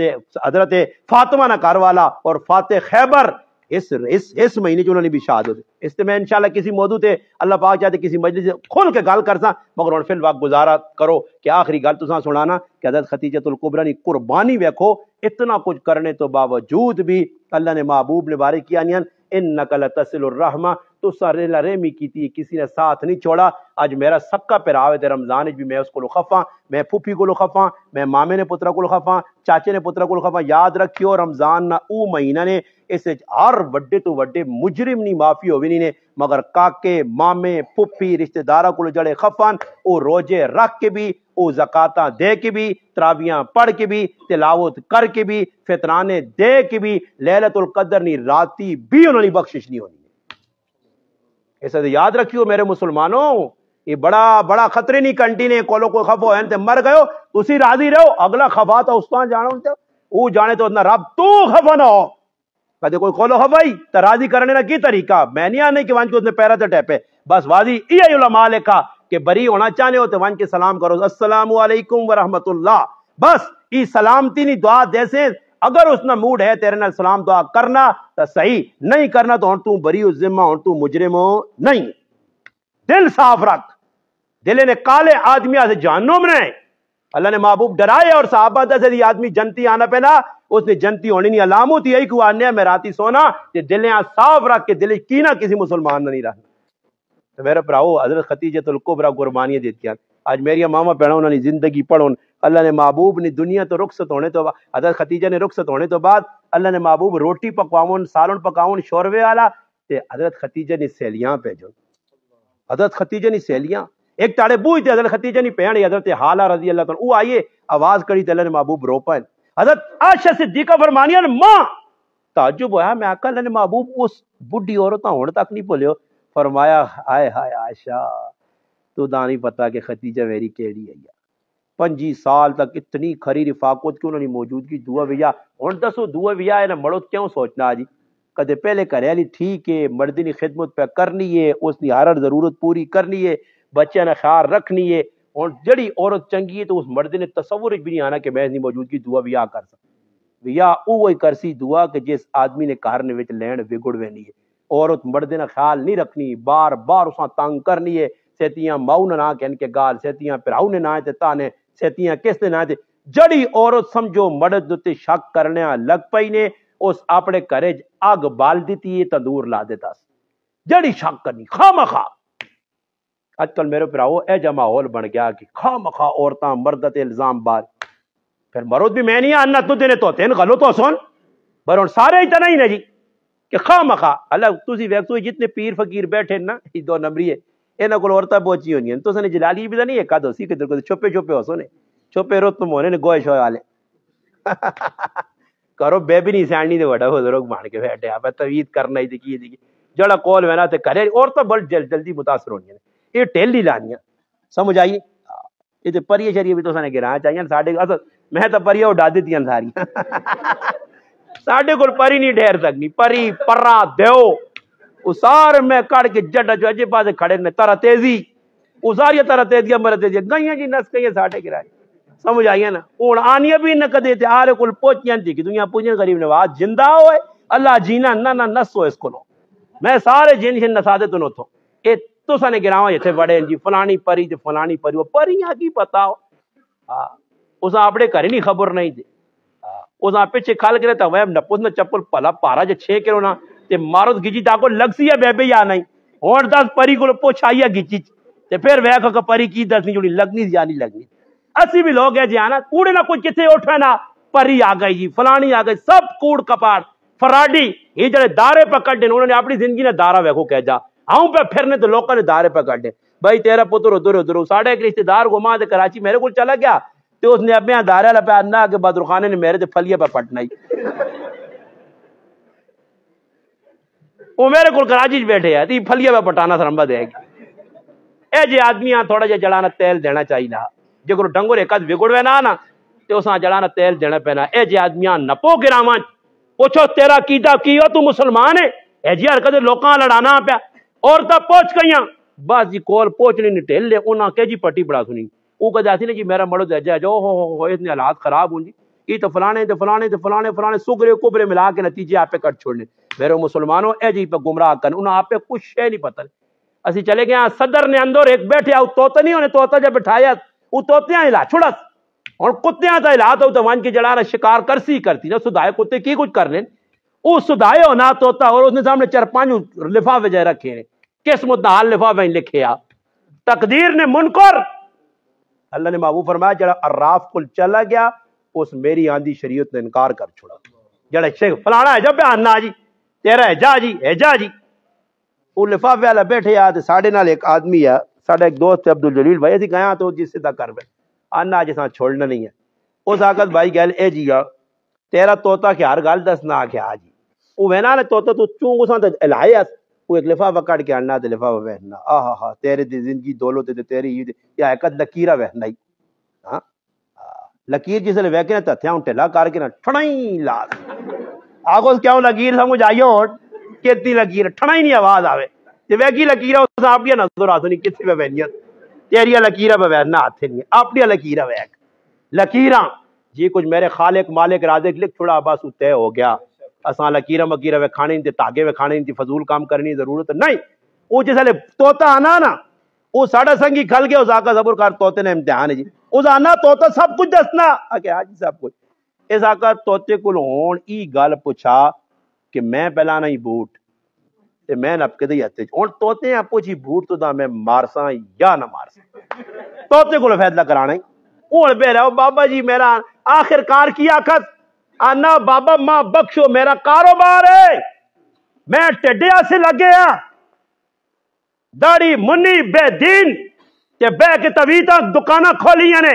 हजरत फातिमा ना कर वाला और फाते खैबर इस इस इस महीने जो उन्होंने भी शहादत इससे मैं इंशाल्लाह किसी मौजूद है अल्लाह पाक चाहते किसी मजलिस से खोल के गाल कर सा मगर और फिल वाक गुजारा करो कि आखिरी गल तुसा सुनाना कि हजरत खतीजतुल्कुबरा की कुर्बानी वेखो इतना कुछ करने तो बावजूद भी अल्लाह ने महबूब ने बारी किया नियन इन नकल तसिलरहमा तो सरेला मी की थी किसी ने साथ नहीं छोड़ा आज मेरा सबका पैराव है रमजान भी मैं उसको लुखफा मैं फूफी को लुखफा मैं मामे ने पुत्रा को लुखफा चाचे ने पुत्रा को लुखफा याद रखियो रमजान ना ऊ महीना ने इसे हर वड्डे तो वड्डे मुजरिम नहीं माफी होवी नहीं ने मगर काके मामे फूफी रिश्तेदारा को जड़े खफान वो रोजे रख के भी वो जकता दे के भी तरावियाँ पढ़ के भी तिलावत करके भी फितराने दे के भी कदर नहीं राती भी उन्होंने बख्शिश नहीं होनी ऐसा याद रखियो मेरे मुसलमानों ये बड़ा बड़ा खतरे नहीं ने कोलो को खफो है मर गयो तुसी राजी रहो अगला खफा तो उस जानो वो जाने तो ना रब तू खफा ना हो कदे कोई कोलो खफाई तो राजी करने ना की तरीका मैं नहीं आने की वन के पैरा तो टैपे बस वाजी यही उलमा लिखा कि बरी होना चाहने हो तो वन के सलाम करो असलम वरहमतुल्ला बस ई सलामती नहीं दुआ जैसे अगर उसना मूड है तेरे नाल सलाम दुआ करना तो सही नहीं करना तो हूं तू बरी उस जिम्मा हूं तू मुजरिम हो नहीं दिल साफ रख दिले ने काले आदमी से जानो बनाए अल्लाह ने महबूब डराए और साहबा से आदमी जनती आना पेना उसने जनती होनी नहीं अलाम होती यही कुआ मैं राती सोना ये दिल यहाँ साफ रख के दिले की ना किसी मुसलमान ने नहीं रखना तो मेरा भ्राओ हजरत खतीजतुल कुबरा कुर्बानियां देती आज ਮੇਰੀਆਂ मामा ਪੈਣਾ उन्होंने जिंदगी पढ़ो अल्लाह ने महबूब ने दुनिया तो रुखसत होने तो अदर खतीजा ने रुखसत होने तो बाद अल्लाह ने महबूब रोटी पकावन सालन पकावन शोरवे वाला ते हजरत खतीजा ने सहेलियां भेजो हजरत खतीजा ने सहेलियां एक ताड़े बूझ थे हजरत खतीजा ने पहन हजरत हाल रजी अल्लाह वो आइए आवाज करी तो अल्लाह ने महबूब रो पाए हजरत आशा से दीका फरमानिया ने मां ताजुब होया मैं आका अल्लाह ने महबूब उस बुढ़ी औरत होने तक नहीं भूलो फरमाया हाय हाय आशा तो उदा नहीं पता कि खतीजा मेरी केड़ी है पंजी साल तक इतनी खरी रिफाकत की उन्होंने मौजूदगी दुआ बिया हूँ दसो दुआ है ना मड़ो क्यों सोचना जी कद पहले करेली ठीक है मर्दी ने खिदमत पे करनी है उसकी हर जरूरत पूरी करनी है बच्चे ने ख्याल रखनी है और जड़ी औरत चंगी है तो उस मर्द ने तस्वुर भी नहीं आना कि मैं इसकी मौजूदगी दुआ भी कर सक बिया वो करसी दुआ कि जिस आदमी ने कारण लैंड विगुड़ वैनी है औरत मर्द ने ख्याल नहीं रखनी बार बार उस तंग करनी है सेतियां माऊ ने ना कहन के गाल सेतियां भराऊ ने ना थे ताने सेतियां किस ने ना थे जड़ी औरत समझो मर्द उत्ते शक करने लग पई ने उस अपने घरे अग बाल दी तंदूर ला देता जड़ी शक करनी खाम खा अजकल मेरे भराओ ऐजा माहौल बन गया कि खा खा औरत मर्द इल्जाम बार फिर मरुद भी मैं नहीं आना तू देने तो तेन गलो तो सुन पर सारे इतना ही ना जी कि खा मखा अलग तुझी वेख जितने पीर फकीर बैठे ना ये दो नंबरी है ਇਹਨਾਂ को ਔਰਤਾਂ ਪਹੁੰਚੀ होनी ਤੁਸੀਂ ਨੇ ਜਲਾਲੀ ਵੀ ਤਾਂ नहीं एक ਹੱਦ ਹੋਸੀ ਕਿਧਰ ਕੋਈ ਛੁਪੇ ਛੁਪੇ ਹੋਸੋ ਨੇ ਛੁਪੇ ਰੋ ਤੁਮ ਹੋਣੇ ਨੇ ਗੋਇਸ਼ ਹੋਇਆ ਲੈ करो बेबी नहीं सैंडनी तो बड़ा बुजुर्ग मान के बैठे आप तवीत करना ही देखिए देखिए जड़ा कॉल में ना तो करे और तो बड़ी जल, जल्दी मुतासर होनी है ये टेल ही लानी है समझ आई ये तो परिये शरीय भी तो सने गिरा चाहिए साढ़े असल मैं तो परिये उड़ा देती हैं सारी साढ़े को परी नहीं ठहर सकनी परी परा देव उसार में कड़ के जो पास खड़े ने तारा तेजी उसार या तारा तेजी तेजी गई जी नस साठे समझ ना भी न कदे आरे दुनिया पूजन गरीब जिंदा अल्लाह जीना ना ना नस हो इसको लो मैं सारे जिन जिन नसादे तुन उतो ए तुसा ने इतने बड़े जी फलानी परी ते फलानी परी वो परियां की बताओ हाँ, उस अपने घर नहीं खबर नहीं थी हाँ, उस पीछे खाल गिरे तो वह नपुस न चप्पल भला पारा जो छे किलो ना ते તે મારો ગીજી તાકો લગસી બેબે યા નહીં હોણ દસ પરી पोछाई है ગીચી ते फिर वह का परी की दस नहीं जुड़ी लगनी या नहीं लगनी असी भी लोग है जी आना कूड़े ना कुछ कितने उठे ना परी आ गई जी फलानी आ गई सब कूड़ कपाड़ फराडी ये जड़े दारे पकड़ कट उन्होंने अपनी जिंदगी ने दारा वेखो कह जा आऊं पे फिरने तो लोगों ने दारे पकड़ दे भाई तेरा पुत्र उधर उधर साढ़े एक रिश्तेदार घुमा दे कराची मेरे को चला गया तो उसने अपने दारे लपा अन्ना के बदरुखाने ने मेरे से फलिया पर पटनाई वो मेरे को कराची बैठे है ती फलिया में पटाना सरंबा देगी ए जे आदमी आ थोड़ा जा जलाना तेल देना चाहिए जगह डंगोरे कद बिगुड़वे ना ना तो उस जलाना तेल देना पैना ए जे आदमी नपो गिराव पुछो तेरा कीदा की हो तू मुसलमान है ए जी यार कदे लोग लड़ाना पा और पोच गई बस जी कोल पोचनी ने ढेल ले उन्हें के जी पट्टी बड़ा सुनी वो कद आती ना जी मेरा मड़ो दर्जा जो हो, हो, हो इतने हालात खराब हूँ जी ये तो फलाने तो फलाने तो फलाने फलाने सुगरे कुबरे मिला के नतीजे आपे कट छोड़ने मेरे मुसलमानों ए जी पे गुमराह कर उन्हें आप कुछ शे नहीं पता असि चले गए सदर ने अंदर एक बैठे तोता नहीं होने तोता जब बिठाया वो तोतिया हिला छुड़स और कुत्तियां तो हिला तो वन तो की जड़ा शिकार करसी करती ना सुधाए कुत्ते की कुछ कर ले वो ना तोता और उसने सामने चार पांच लिफाफे जय रखे किस मुद्दा ना हाल लिफाफे लिखे आ तकदीर ने मुनकर अल्लाह ने बाबू फरमाया जरा अर्राफ कुल चला गया उस मेरी आंधी शरीयत ने इनकार कर छोड़ा जरा शेख फलाना है जब आना जी तेरा जी एजाजी जी वो लिफाफे वाला बैठे आ तो साढ़े नाल एक आदमी आ साढ़ा एक दोस्त है अब्दुल जलील भाई अभी गया तो जिस तक कर बैठ आना अज सा छोड़ना नहीं है उस आकत भाई गल ए जी आ तेरा तोता के हर गल दसना आके आ जी वो वहना ना तोता तू चूंग उसा तो हिलाए अस वो एक लिफाफा कट के आना तो लिफाफा वहना आह हा हा तेरे दी जिंदगी दौलत ते तेरी ही या एक लकीरा वहना ही हाँ लकीर जिसने वह के ना हथिया ढिला करके ना ठड़ाई ला आगो क्यों लकीर समझ आइयो केती लकीर ठणा ही नहीं आवाज आवे ते वैकी लकीरा आप आपडिया नजर आतो नहीं किथे बवैनियत तेरिया लकीरा बवैन ना आथे नहीं आपडिया लकीर वैक लकीर ये कुछ मेरे खालिक मालिक राजे लिख छोड़ा बस तय हो गया असा लकीर मकीर वे खाने नहीं धागे वे खाने नहीं फजूल काम करनी जरूरत नहीं वो जिस तोता आना ना वो साढ़ा संगी खल गया उस आका जबरकार तोते ने इम्तिहान है जी उस आना तोता सब कुछ दसना आके हाजी सब कुछ इस आकर तोते को ई गल पुछा कि मैं पहलाना ही बूट ते मैं नपके दी हथे हुन तोते आ जी बूट तो दा मैं मारसा या ना मारसा तोते को फैसला कराने हूं बेरा बाबा जी मेरा आखिरकार की आखत आना बाबा मां बख्शो मेरा कारोबार है मैं टेडिया से लगे आ दाड़ी मुन्नी बेदीन ते बह के तक दुकाना खोलिया ने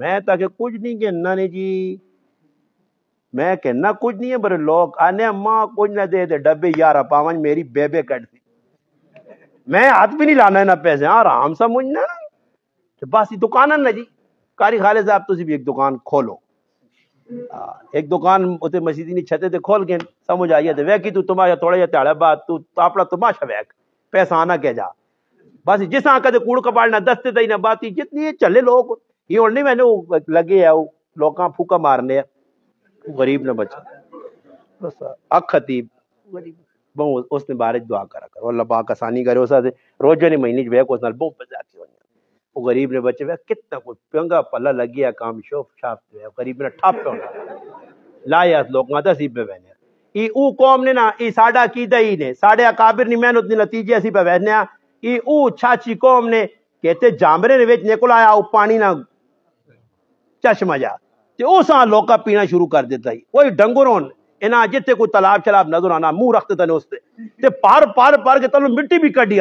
मैं तो ਕਿ कुछ नहीं कहना नहीं जी मैं कहना कुछ नहीं है पर लोग आने मां कुछ ना दे दे डब्बे यार पावन मेरी बेबे कट दी मैं हाथ भी नहीं लाना है ना पैसे हाँ, आराम ना तो बस ये दुकान है ना जी कारी खाले साहब तुम भी एक दुकान खोलो आ, हाँ, एक दुकान उसे मस्जिदी नहीं छते थे खोल के समझ आई तो वैकी तू तुम्हारा थोड़ा या त्याड़ा बाद तू अपना तुम्हारा वैक पैसा आना कह जा बस जिस आका कूड़ कपाड़ ना दस्ते तई ना बात जितनी चले लोग ये हूँ नहीं मैंने लगे है लोग फूका मारने गरीब ने बचा अखतीब उसने बारे दुआ करा करो अल्लाह पाक आसानी करे उस रोजे ने महीने बह उस बहुत बजाती वो गरीब ने बचे वह कितना कुछ पंगा पला लग गया काम शोफ छाप गरीब ने ठप होना लाया लोग असीब में बहने ई ऊ कौम ने ना ई साडा की दई ने साडे अकाबिर नी मेहनत नी नतीजे असी पे बहने ई ऊ छाची कौम ने कहते जामरे ने बेच निकल आया पानी ना चश्मा जा ਤੇ ਉਹ ਸਾਂ ਲੋਕਾ ਪੀਣਾ ਸ਼ੁਰੂ ਕਰ ਦਿੱਤਾ ਹੀ ਕੋਈ ਡੰਗਰੋਂ ਇਹਨਾਂ ਜਿੱਥੇ ਕੋਈ ਤਲਾਬ ਸ਼ਲਾਬ ਨਜ਼ਰ ਆਣਾ ਮੂੰਹ ਰੱਖਦੇ ਤਨ ਉਸ पर ਤੇ ਪਾਰ ਪਾਰ ਪਾਰ ਕੇ ਤਨ ਮਿੱਟੀ ਵੀ ਕੱਢੀ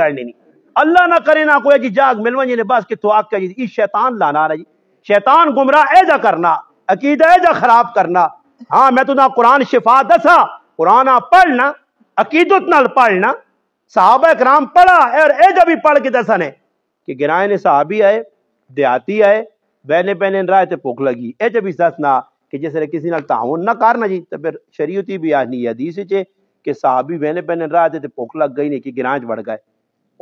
अल्लाह ना करे ना कोई जी जाग मिलवा जी ने बस के थुआक क्या जी शैतान लाना ना जी शैतान गुमराह ऐजा करना अकीदा ऐजा खराब करना हाँ मैं तो कुरान शिफा दसा कुरान आप पढ़ना अकीदत न पढ़ना साहब कराम पढ़ा और ऐजा भी पढ़ के दसा ने कि गिराए ने साहबी आए देहाती आए बहने पहने रहा रायते भुख लगी ए भी इज्जत ना कि जिस किसी ना कर ना जी तो फिर शरीयती भी आज नहीं हदीस चे कि साहब भी बहने पहने रहा तो भुख लग गई नहीं कि च बढ़ गए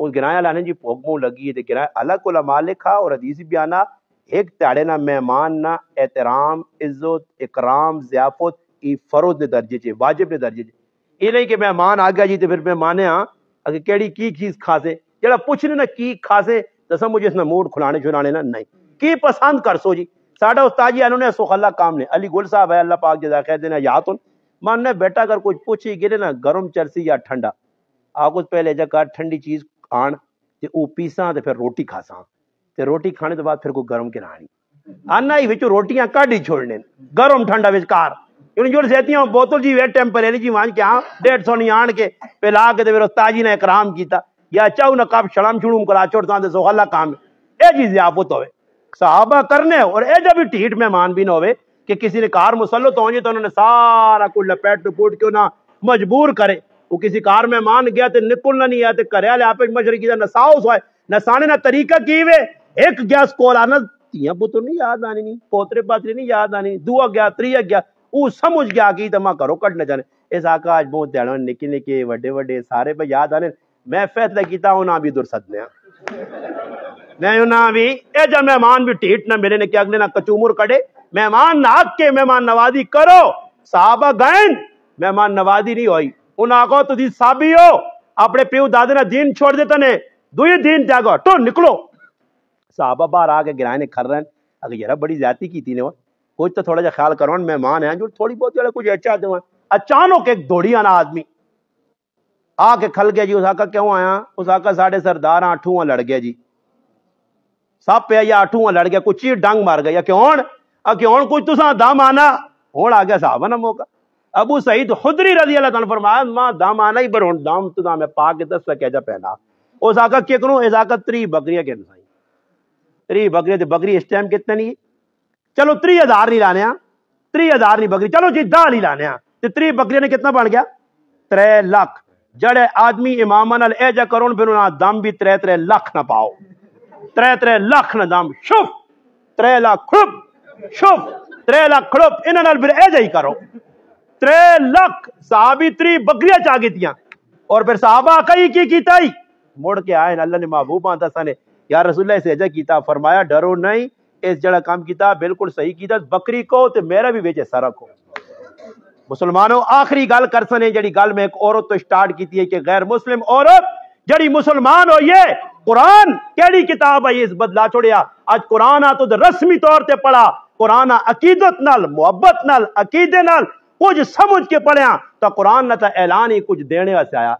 उस गिराया लाने जी भुख भूख लगी है ग्रह अलग को लमा लिखा और अदीस भी आना एक ताड़े ना मेहमान ना एहतराम इज्जत इकराम जियाफत ई फरोज के दर्जे च वाजिब के दर्जे च ये नहीं कि मेहमान आ गया जी तो फिर मेहमान हाँ अगर केड़ी की चीज खासे जरा पुछने ना की खासे दसा मुझे इसमें मूड खुलाने छुलाने ना नहीं की पसंद कर सो जी साढ़ा उस्ताद जी इन्होंने सुखला काम ने अली गुल साहब है अल्लाह पाक जदा कह देना या तुन मन ने बेटा अगर कुछ पूछ ही गिरे ना गर्म चरसी या ठंडा आ कुछ पहले जगह ठंडी चीज आन तो ओ पीसा तो फिर रोटी खासा ते रोटी खाने के बाद फिर कोई गर्म के नानी आना ही विच रोटियां कड ही छोड़ने गर्म ठंडा विचकार इन जुड़ जाती हूं बोतल जी वेट टेम्परेरी जी मान के हां डेढ़ सौ नहीं आन के पिला के फिर उस्ताद जी ने इकराम किया या चाहू ना कप शलम शुड़ूम करा छोड़ता सोहला काम यह चीज़ आप तो है साहबा करने और ए जब ढीठ मेहमान भी ना हो कि किसी ने कार मुसलत तो हो जी तो उन्होंने सारा कुछ लपेट लपूट क्यों ना मजबूर करे वो किसी कार में मान गया तो निकलना नहीं आया तो करे आप मशरकी का नसाओ सोए नसाने ना तरीका की वे एक गया स्कोल आना तिया पुत्र नहीं याद आनी नहीं पोतरे पात्री नहीं याद आनी दुआ गया त्रिया गया वो समझ गया कि तमा करो कटने जाने इस आका बहुत ध्यान निके निके वे वे सारे पे याद आने मैं फैसला किया उन्हें भी दुर सदने मैं भी ए जब मेहमान भी टेट ना मेरे ने क्या अगले ना कचूमर कड़े मेहमान ना के मेहमान नवाजी करो साहबा गायन मेहमान नवाजी नहीं हुई उन आगो तुझी साबी हो अपने पीव दादे ने दीन छोड़ देते ने दुई दीन त्यागो तो निकलो साहबा बाहर आके गिराने खर रहे अगर यारा बड़ी जाति की थी ने वो कुछ तो थोड़ा जा ख्याल करो मेहमान है जो थोड़ी बहुत कुछ अच्छा दे अचानक एक दौड़ी आना आदमी आके खल गया जी उस आका क्यों आया उस आका साढ़े सरदार आठू लड़ गया जी ਸਭ ਪਿਆ या ਆਠੂਆਂ ਲੜ ਗਿਆ ਕੋਈ ਚੀਰ ਡੰਗ ਮਾਰ ਗਿਆ ਕਿ क्यों ਆ ਕਿ ਹੁਣ ਕੁਝ ਤੁਸਾਂ ਦਮ ਆਨਾ ਹੁਣ ਆ ਗਿਆ ਸਾਹਬ ਨਾ अबू सईद खुदरी रजी अल्लाह तन फरमाया मां दम आना ही बरों दम तो दम है पाक दस सके जा पहना उस आका के करूं इस आका त्री बकरियां के इंसान त्री बकरियां तो बकरी इस टाइम कितने नहीं चलो त्री हजार नहीं लाने त्री हजार नहीं बकरी चलो जी दाल ही लाने तो त्री बकरियां ने कितना बन गया त्रै लाख जड़े आदमी इमामा नाल ए जा करो बिना दम भी त्रै त्रै लाख ना पाओ त्रै त्रै लख ना दाम शुभ त्रै लाख खुब शुभ त्रै लाख खुब इन्होंने फिर ए जी करो त्रै लख सावित्री बकरिया बकरियां चागी और फिर साहबा कई की किया मुड़ के आए अल्लाह ने महबूब आता सने यार रसूल इसे अजय किया फरमाया डरो नहीं इस जड़ा काम किया बिल्कुल सही किया बकरी को तो मेरा भी बेचे सारा को मुसलमानों आखिरी गल कर सने जी गल में एक औरत तो स्टार्ट की है कि गैर मुस्लिम औरत जड़ी मुसलमान हो ये कुरान कैडी किताब है इस बदला छोड़िया आज कुरान आ तो रस्मी तौर पर पढ़ा कुरान अकीदत नाल मुहब्बत नाल अकीदे नाल कुछ समझ के पढ़िया तो कुरान ना तो ऐलान ही कुछ देने वास्ते आया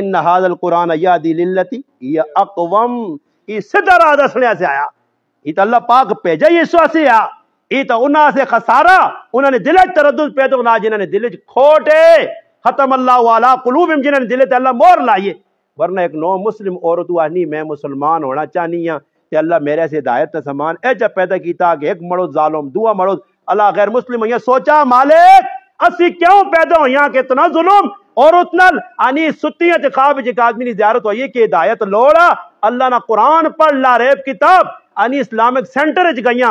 इन हाजल कुरान या दी लिल्लती या अकवम ये सिदरा दसने से आया ये तो अल्लाह पाक भेजा ही इस वास्ते आ ये तो उन्होंने खसारा उन्होंने दिल तरद पैदा ना जिन्होंने दिल खोटे खत्म अल्लाह वाला कुलूब जिन्होंने दिल अल्लाह मोर लाइए वरना एक नौ मुस्लिम औरत हुआ नहीं मैं मुसलमान होना चाहनी हाँ कि अल्लाह मेरे से हिदायत का समान ए जब पैदा किया कि एक मड़ो जालम दुआ मड़ो अल्लाह गैर मुस्लिम यहाँ सोचा मालिक असी क्यों पैदा हो यहाँ के इतना जुलम और उतना आनी सुतियां खाब जिक आदमी ने ज्यारत हो कि हिदायत लोड़ा अल्लाह ना कुरान पढ़ ला रेब किताब आनी इस्लामिक सेंटर च गई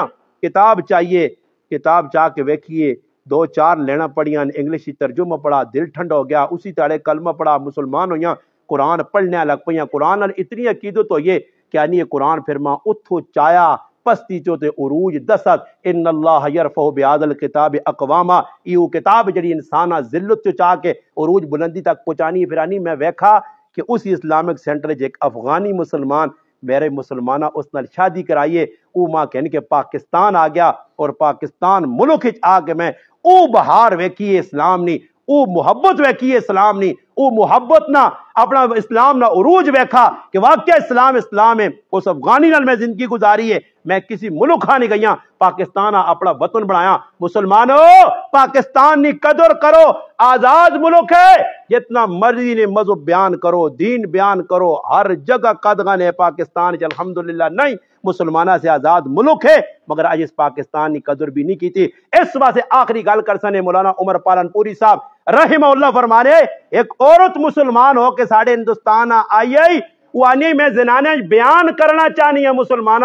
किताब चाहिए किताब चाह के वेखिए दो चार लेना पड़िया इंग्लिश तर्जुमा पढ़ा दिल ठंड हो गया उसी तड़े कलमा पढ़ा मुसलमान होया कुरान पढ़ने लग पई कुरान इतनी अकीदत हो ये क्या नहीं कुरान फिर मां उथो चाया पस्ती चो ते उरूज दसत इन अल्लाह यरफो ब्यादल किताब अकवामा यू किताब जड़ी इंसान ज़िल्लत चो चाह के उरूज बुलंदी तक पहुंचानी फिरानी मैं वेखा कि उस इस्लामिक सेंटर एक अफगानी मुसलमान मेरे मुसलमान उस न शादी कराइए ऊ मां कहन के पाकिस्तान आ गया और पाकिस्तान मुल्क आ के मैं ऊ बहार वेखी इस्लाम नी ऊ मुहब्बत वेखी इस्लाम नी वो मुहब्बत ना अपना इस्लाम ना उरूज वेखा कि वाक्य इस्लाम इस्लाम है उस अफगानी नाल मैं जिंदगी गुजारी है मैं किसी मुल्क खा नहीं गई पाकिस्तान अपना वतन बनाया मुसलमान हो पाकिस्तान की कदर करो आजाद मुल्क है जितना मर्जी ने मजो बयान करो दीन बयान करो हर जगह कदगन है पाकिस्तान अलहमदुल्ला नहीं मुसलमाना से आजाद मुल्क है मगर आज इस पाकिस्तान की कदर भी नहीं की थी इस वास्ते आखिरी गल कर सने मौलाना उमर पालनपुरी साहब रही फरमाने एक औरत मुसलमान होके साढ़े हिंदुस्तान आई आई वानी में जनाने बयान करना चाहनी है मुसलमान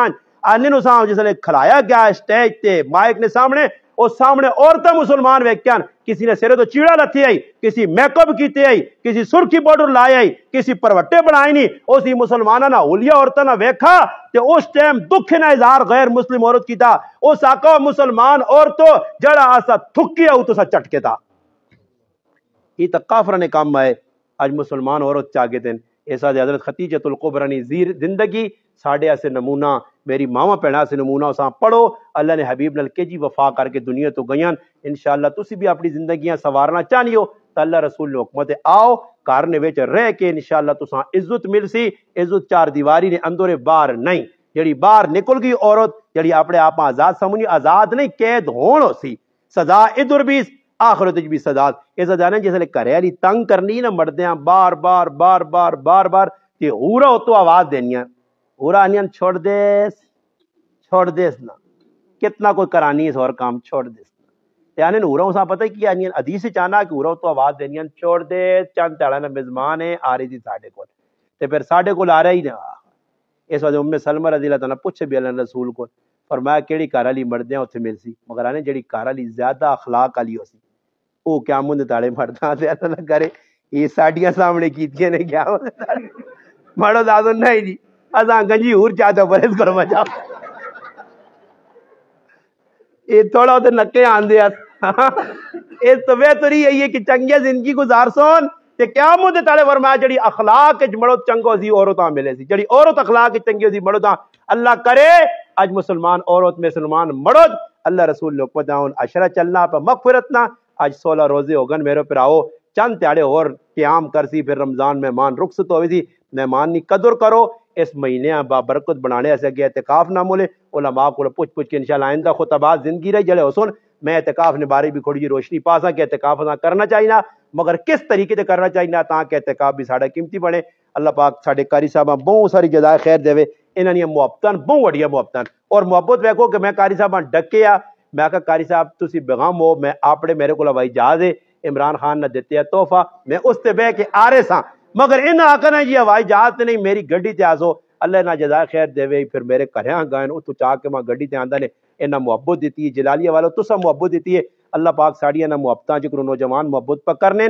आनी जिसने खिलाया गया स्टेज ते माइक ने सामने और सामने औरत मुसलमान व्यक्तियान किसी ने सिरे तो चीड़ा लथी आई किसी मेकअप की आई किसी सुर्खी बॉर्डर लाए आई किसी परवटे बनाए नहीं उस मुसलमान ना होलिया औरत ना वेखा तो उस टाइम दुख ना इजहार गैर मुस्लिम औरत की था उस आका मुसलमान औरतो जड़ा आसा थुक्की आऊ तो सा चटके था तो तक्काफरा ने काम आए अज मुसलमान औरत चागे दिन ऐसा हजरत ख़तीजतुल्कुबरा ने जीर ज़िंदगी साढ़े ऐसे नमूना मेरी मावा भैन से नमूना उस पढ़ो अल्लाह ने हबीब नल के जी वफा करके दुनिया तो गई इन शाला भी अपनी जिंदगी संवारना चाहनी हो तो अल्लाह रसूल ने हुकमत आओ घर ने रह के इन तुसा इज्जत मिल सी इज्जत चार दीवारी ने अंदर बार नहीं जड़ी बार निकल गई औरत जड़ी अपने आप आजाद समझी आजाद नहीं कैद होनो सी सजा इधर भी आखिर भी सदात इस जाने जिसले घर आई तंग करनी ना मरद बार बार बार बार बार बार कि हूरा उतो आवाज देनी हूरा आनी छोड़ दे छोड़ देस ना कितना कोई करानी इस और काम छोड़ देस आने हूरा उस पता आनी अदी से चाहना कि हूरा उतो आवाज देनी छोड़ दे चंद ध्याड़ा ना मेजमान है आ रही थी साढ़े को फिर साढ़े को आ रहा ही ना इस वजह उम्मे सलमर रजीला तो ना पूछे भी अल्लाह रसूल को फरमाया घर कार मरद उ मिल सी मगर आने जी घर आह्ली ज्यादा अखलाक आह्ली उस क्या मुंह ताड़े ना करे ये साढ़ियां सामने कीतियां ने क्यामत मड़ो दादो नहीं जी असा गंजी हूर चाहते परहेज करो ये थोड़ा तो नक्के आंदे ये है कि चंगे जिंदगी गुजार सोन ते क्या मुझे ताले फरमाया जड़ी अखलाक मड़ो चंगो सी मिले सी जड़ी औरत अखलाक चंगी मड़ो अल्लाह करे आज मुसलमान औरत मुसलमान मरद अल्लाह रसूल लोग पदाउन अशरा चलना पर मकफरतना आज सोलह रोजे होगन मेरे पर आओ चंद त्याड़े और क्याम कर सी फिर रमज़ान मेहमान रुखसत हो सी मेहमान की कदर करो इस महीने बाबरकत बनाने से अगे एहतिकाफ ना मोले माँ को पुछ पुछ के इनशाला आइंदा खुतबात जिंदगी रही हो सुन मैं एहतिकाफ ने बारे भी खोड़ी रोशनी सा कि एहतिकाफ करना चाहिए मगर किस तरीके से करना चाहिए तहतका भी सा कीमती बने अल्लाह पाक साढ़े कारी साहब बहुत सारी जदाय खैर देवे इन्होंने मुआबत बहुत बढ़िया मुआबत और मुहब्बत वेखो कि मैं कारी साहब डके आ मैं आख कारी साहब तुम बेगम हो मैं अपने मेरे को हवाई जहाज है इमरान खान ने दिते है तोहफा मैं उसते बह के आ रहे सा मगर इन्हें आखना जी हवाई जहाज नहीं मेरी गड्डी से आसो अल्लाह ना जदाय खैर देवे फिर मेरे घर गए उतु चाह के मैं गड्डी से ने इन्ना मुहब्बत दी जलालिया वालों तुसा मुहब्बत दी है अल्लाह पाक साड़िया ना मुहबत जिक्र नौजवान मुहब्बत पर करने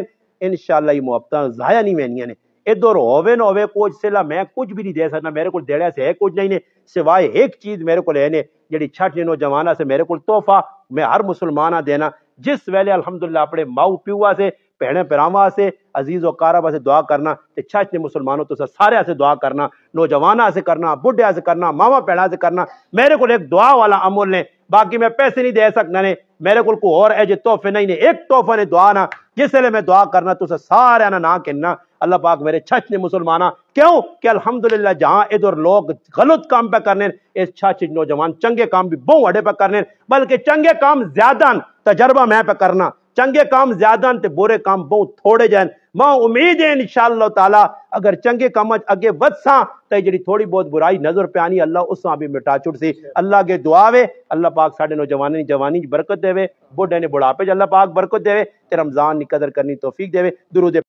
इन शाला ये मुहब्बत ज़ाया नहीं मैनिया ने इधर होवे ना होवे कुछ सिला मैं कुछ भी नहीं दे सकता मेरे को देने से है कुछ नहीं सिवाय एक चीज़ मेरे को लेने जी छठ नौजवान से मेरे को तोहफा मैं हर मुसलमान देना जिस वेले अलहमदुल्ला अपने माऊ पिओ से भेण पिरावा से अजीज़ वकारा से दुआ करना इच्छा इतने मुसलमानों तो सारे से दुआ करना नौजवाना से करना बुढ़िया से करना मामा पेड़ा से करना मेरे को एक दुआ वाला अमूल ने बाकी मैं पैसे नहीं दे सकना ने मेरे को और ऐसे तोहफे नहीं ने एक तोहफा ने दुआ ना जिसल मैं दुआ करना तुम तो सारे ना ना कहना अल्लाह पाक मेरे छच ने मुसलमाना क्यों कि अलहमदुल्ला जहां इधर लोग गलत काम पे करने इस छच नौजवान चंगे काम भी बहुत अडे पे करने बल्कि चंगे काम ज्यादा तजर्बा मैं पे करना चंगे काम ज्यादा न बुरे काम बहुत थोड़े जन मां उम्मीद है इंशाला ताला अगर चंगे काम अगे बदसा तो जी थोड़ी बहुत बुराई नजर पे आनी अल्लाह उस भी मिटा सी अल्लाह अगे दुआ वे अल्लाह पाक साढ़े नौजवान की जवानी बरकत देवे बुढ़े ने बुढ़ापे अल्लाह पाक बरकत देवे रमजान की कदर करनी तोफीक देवे दुरुद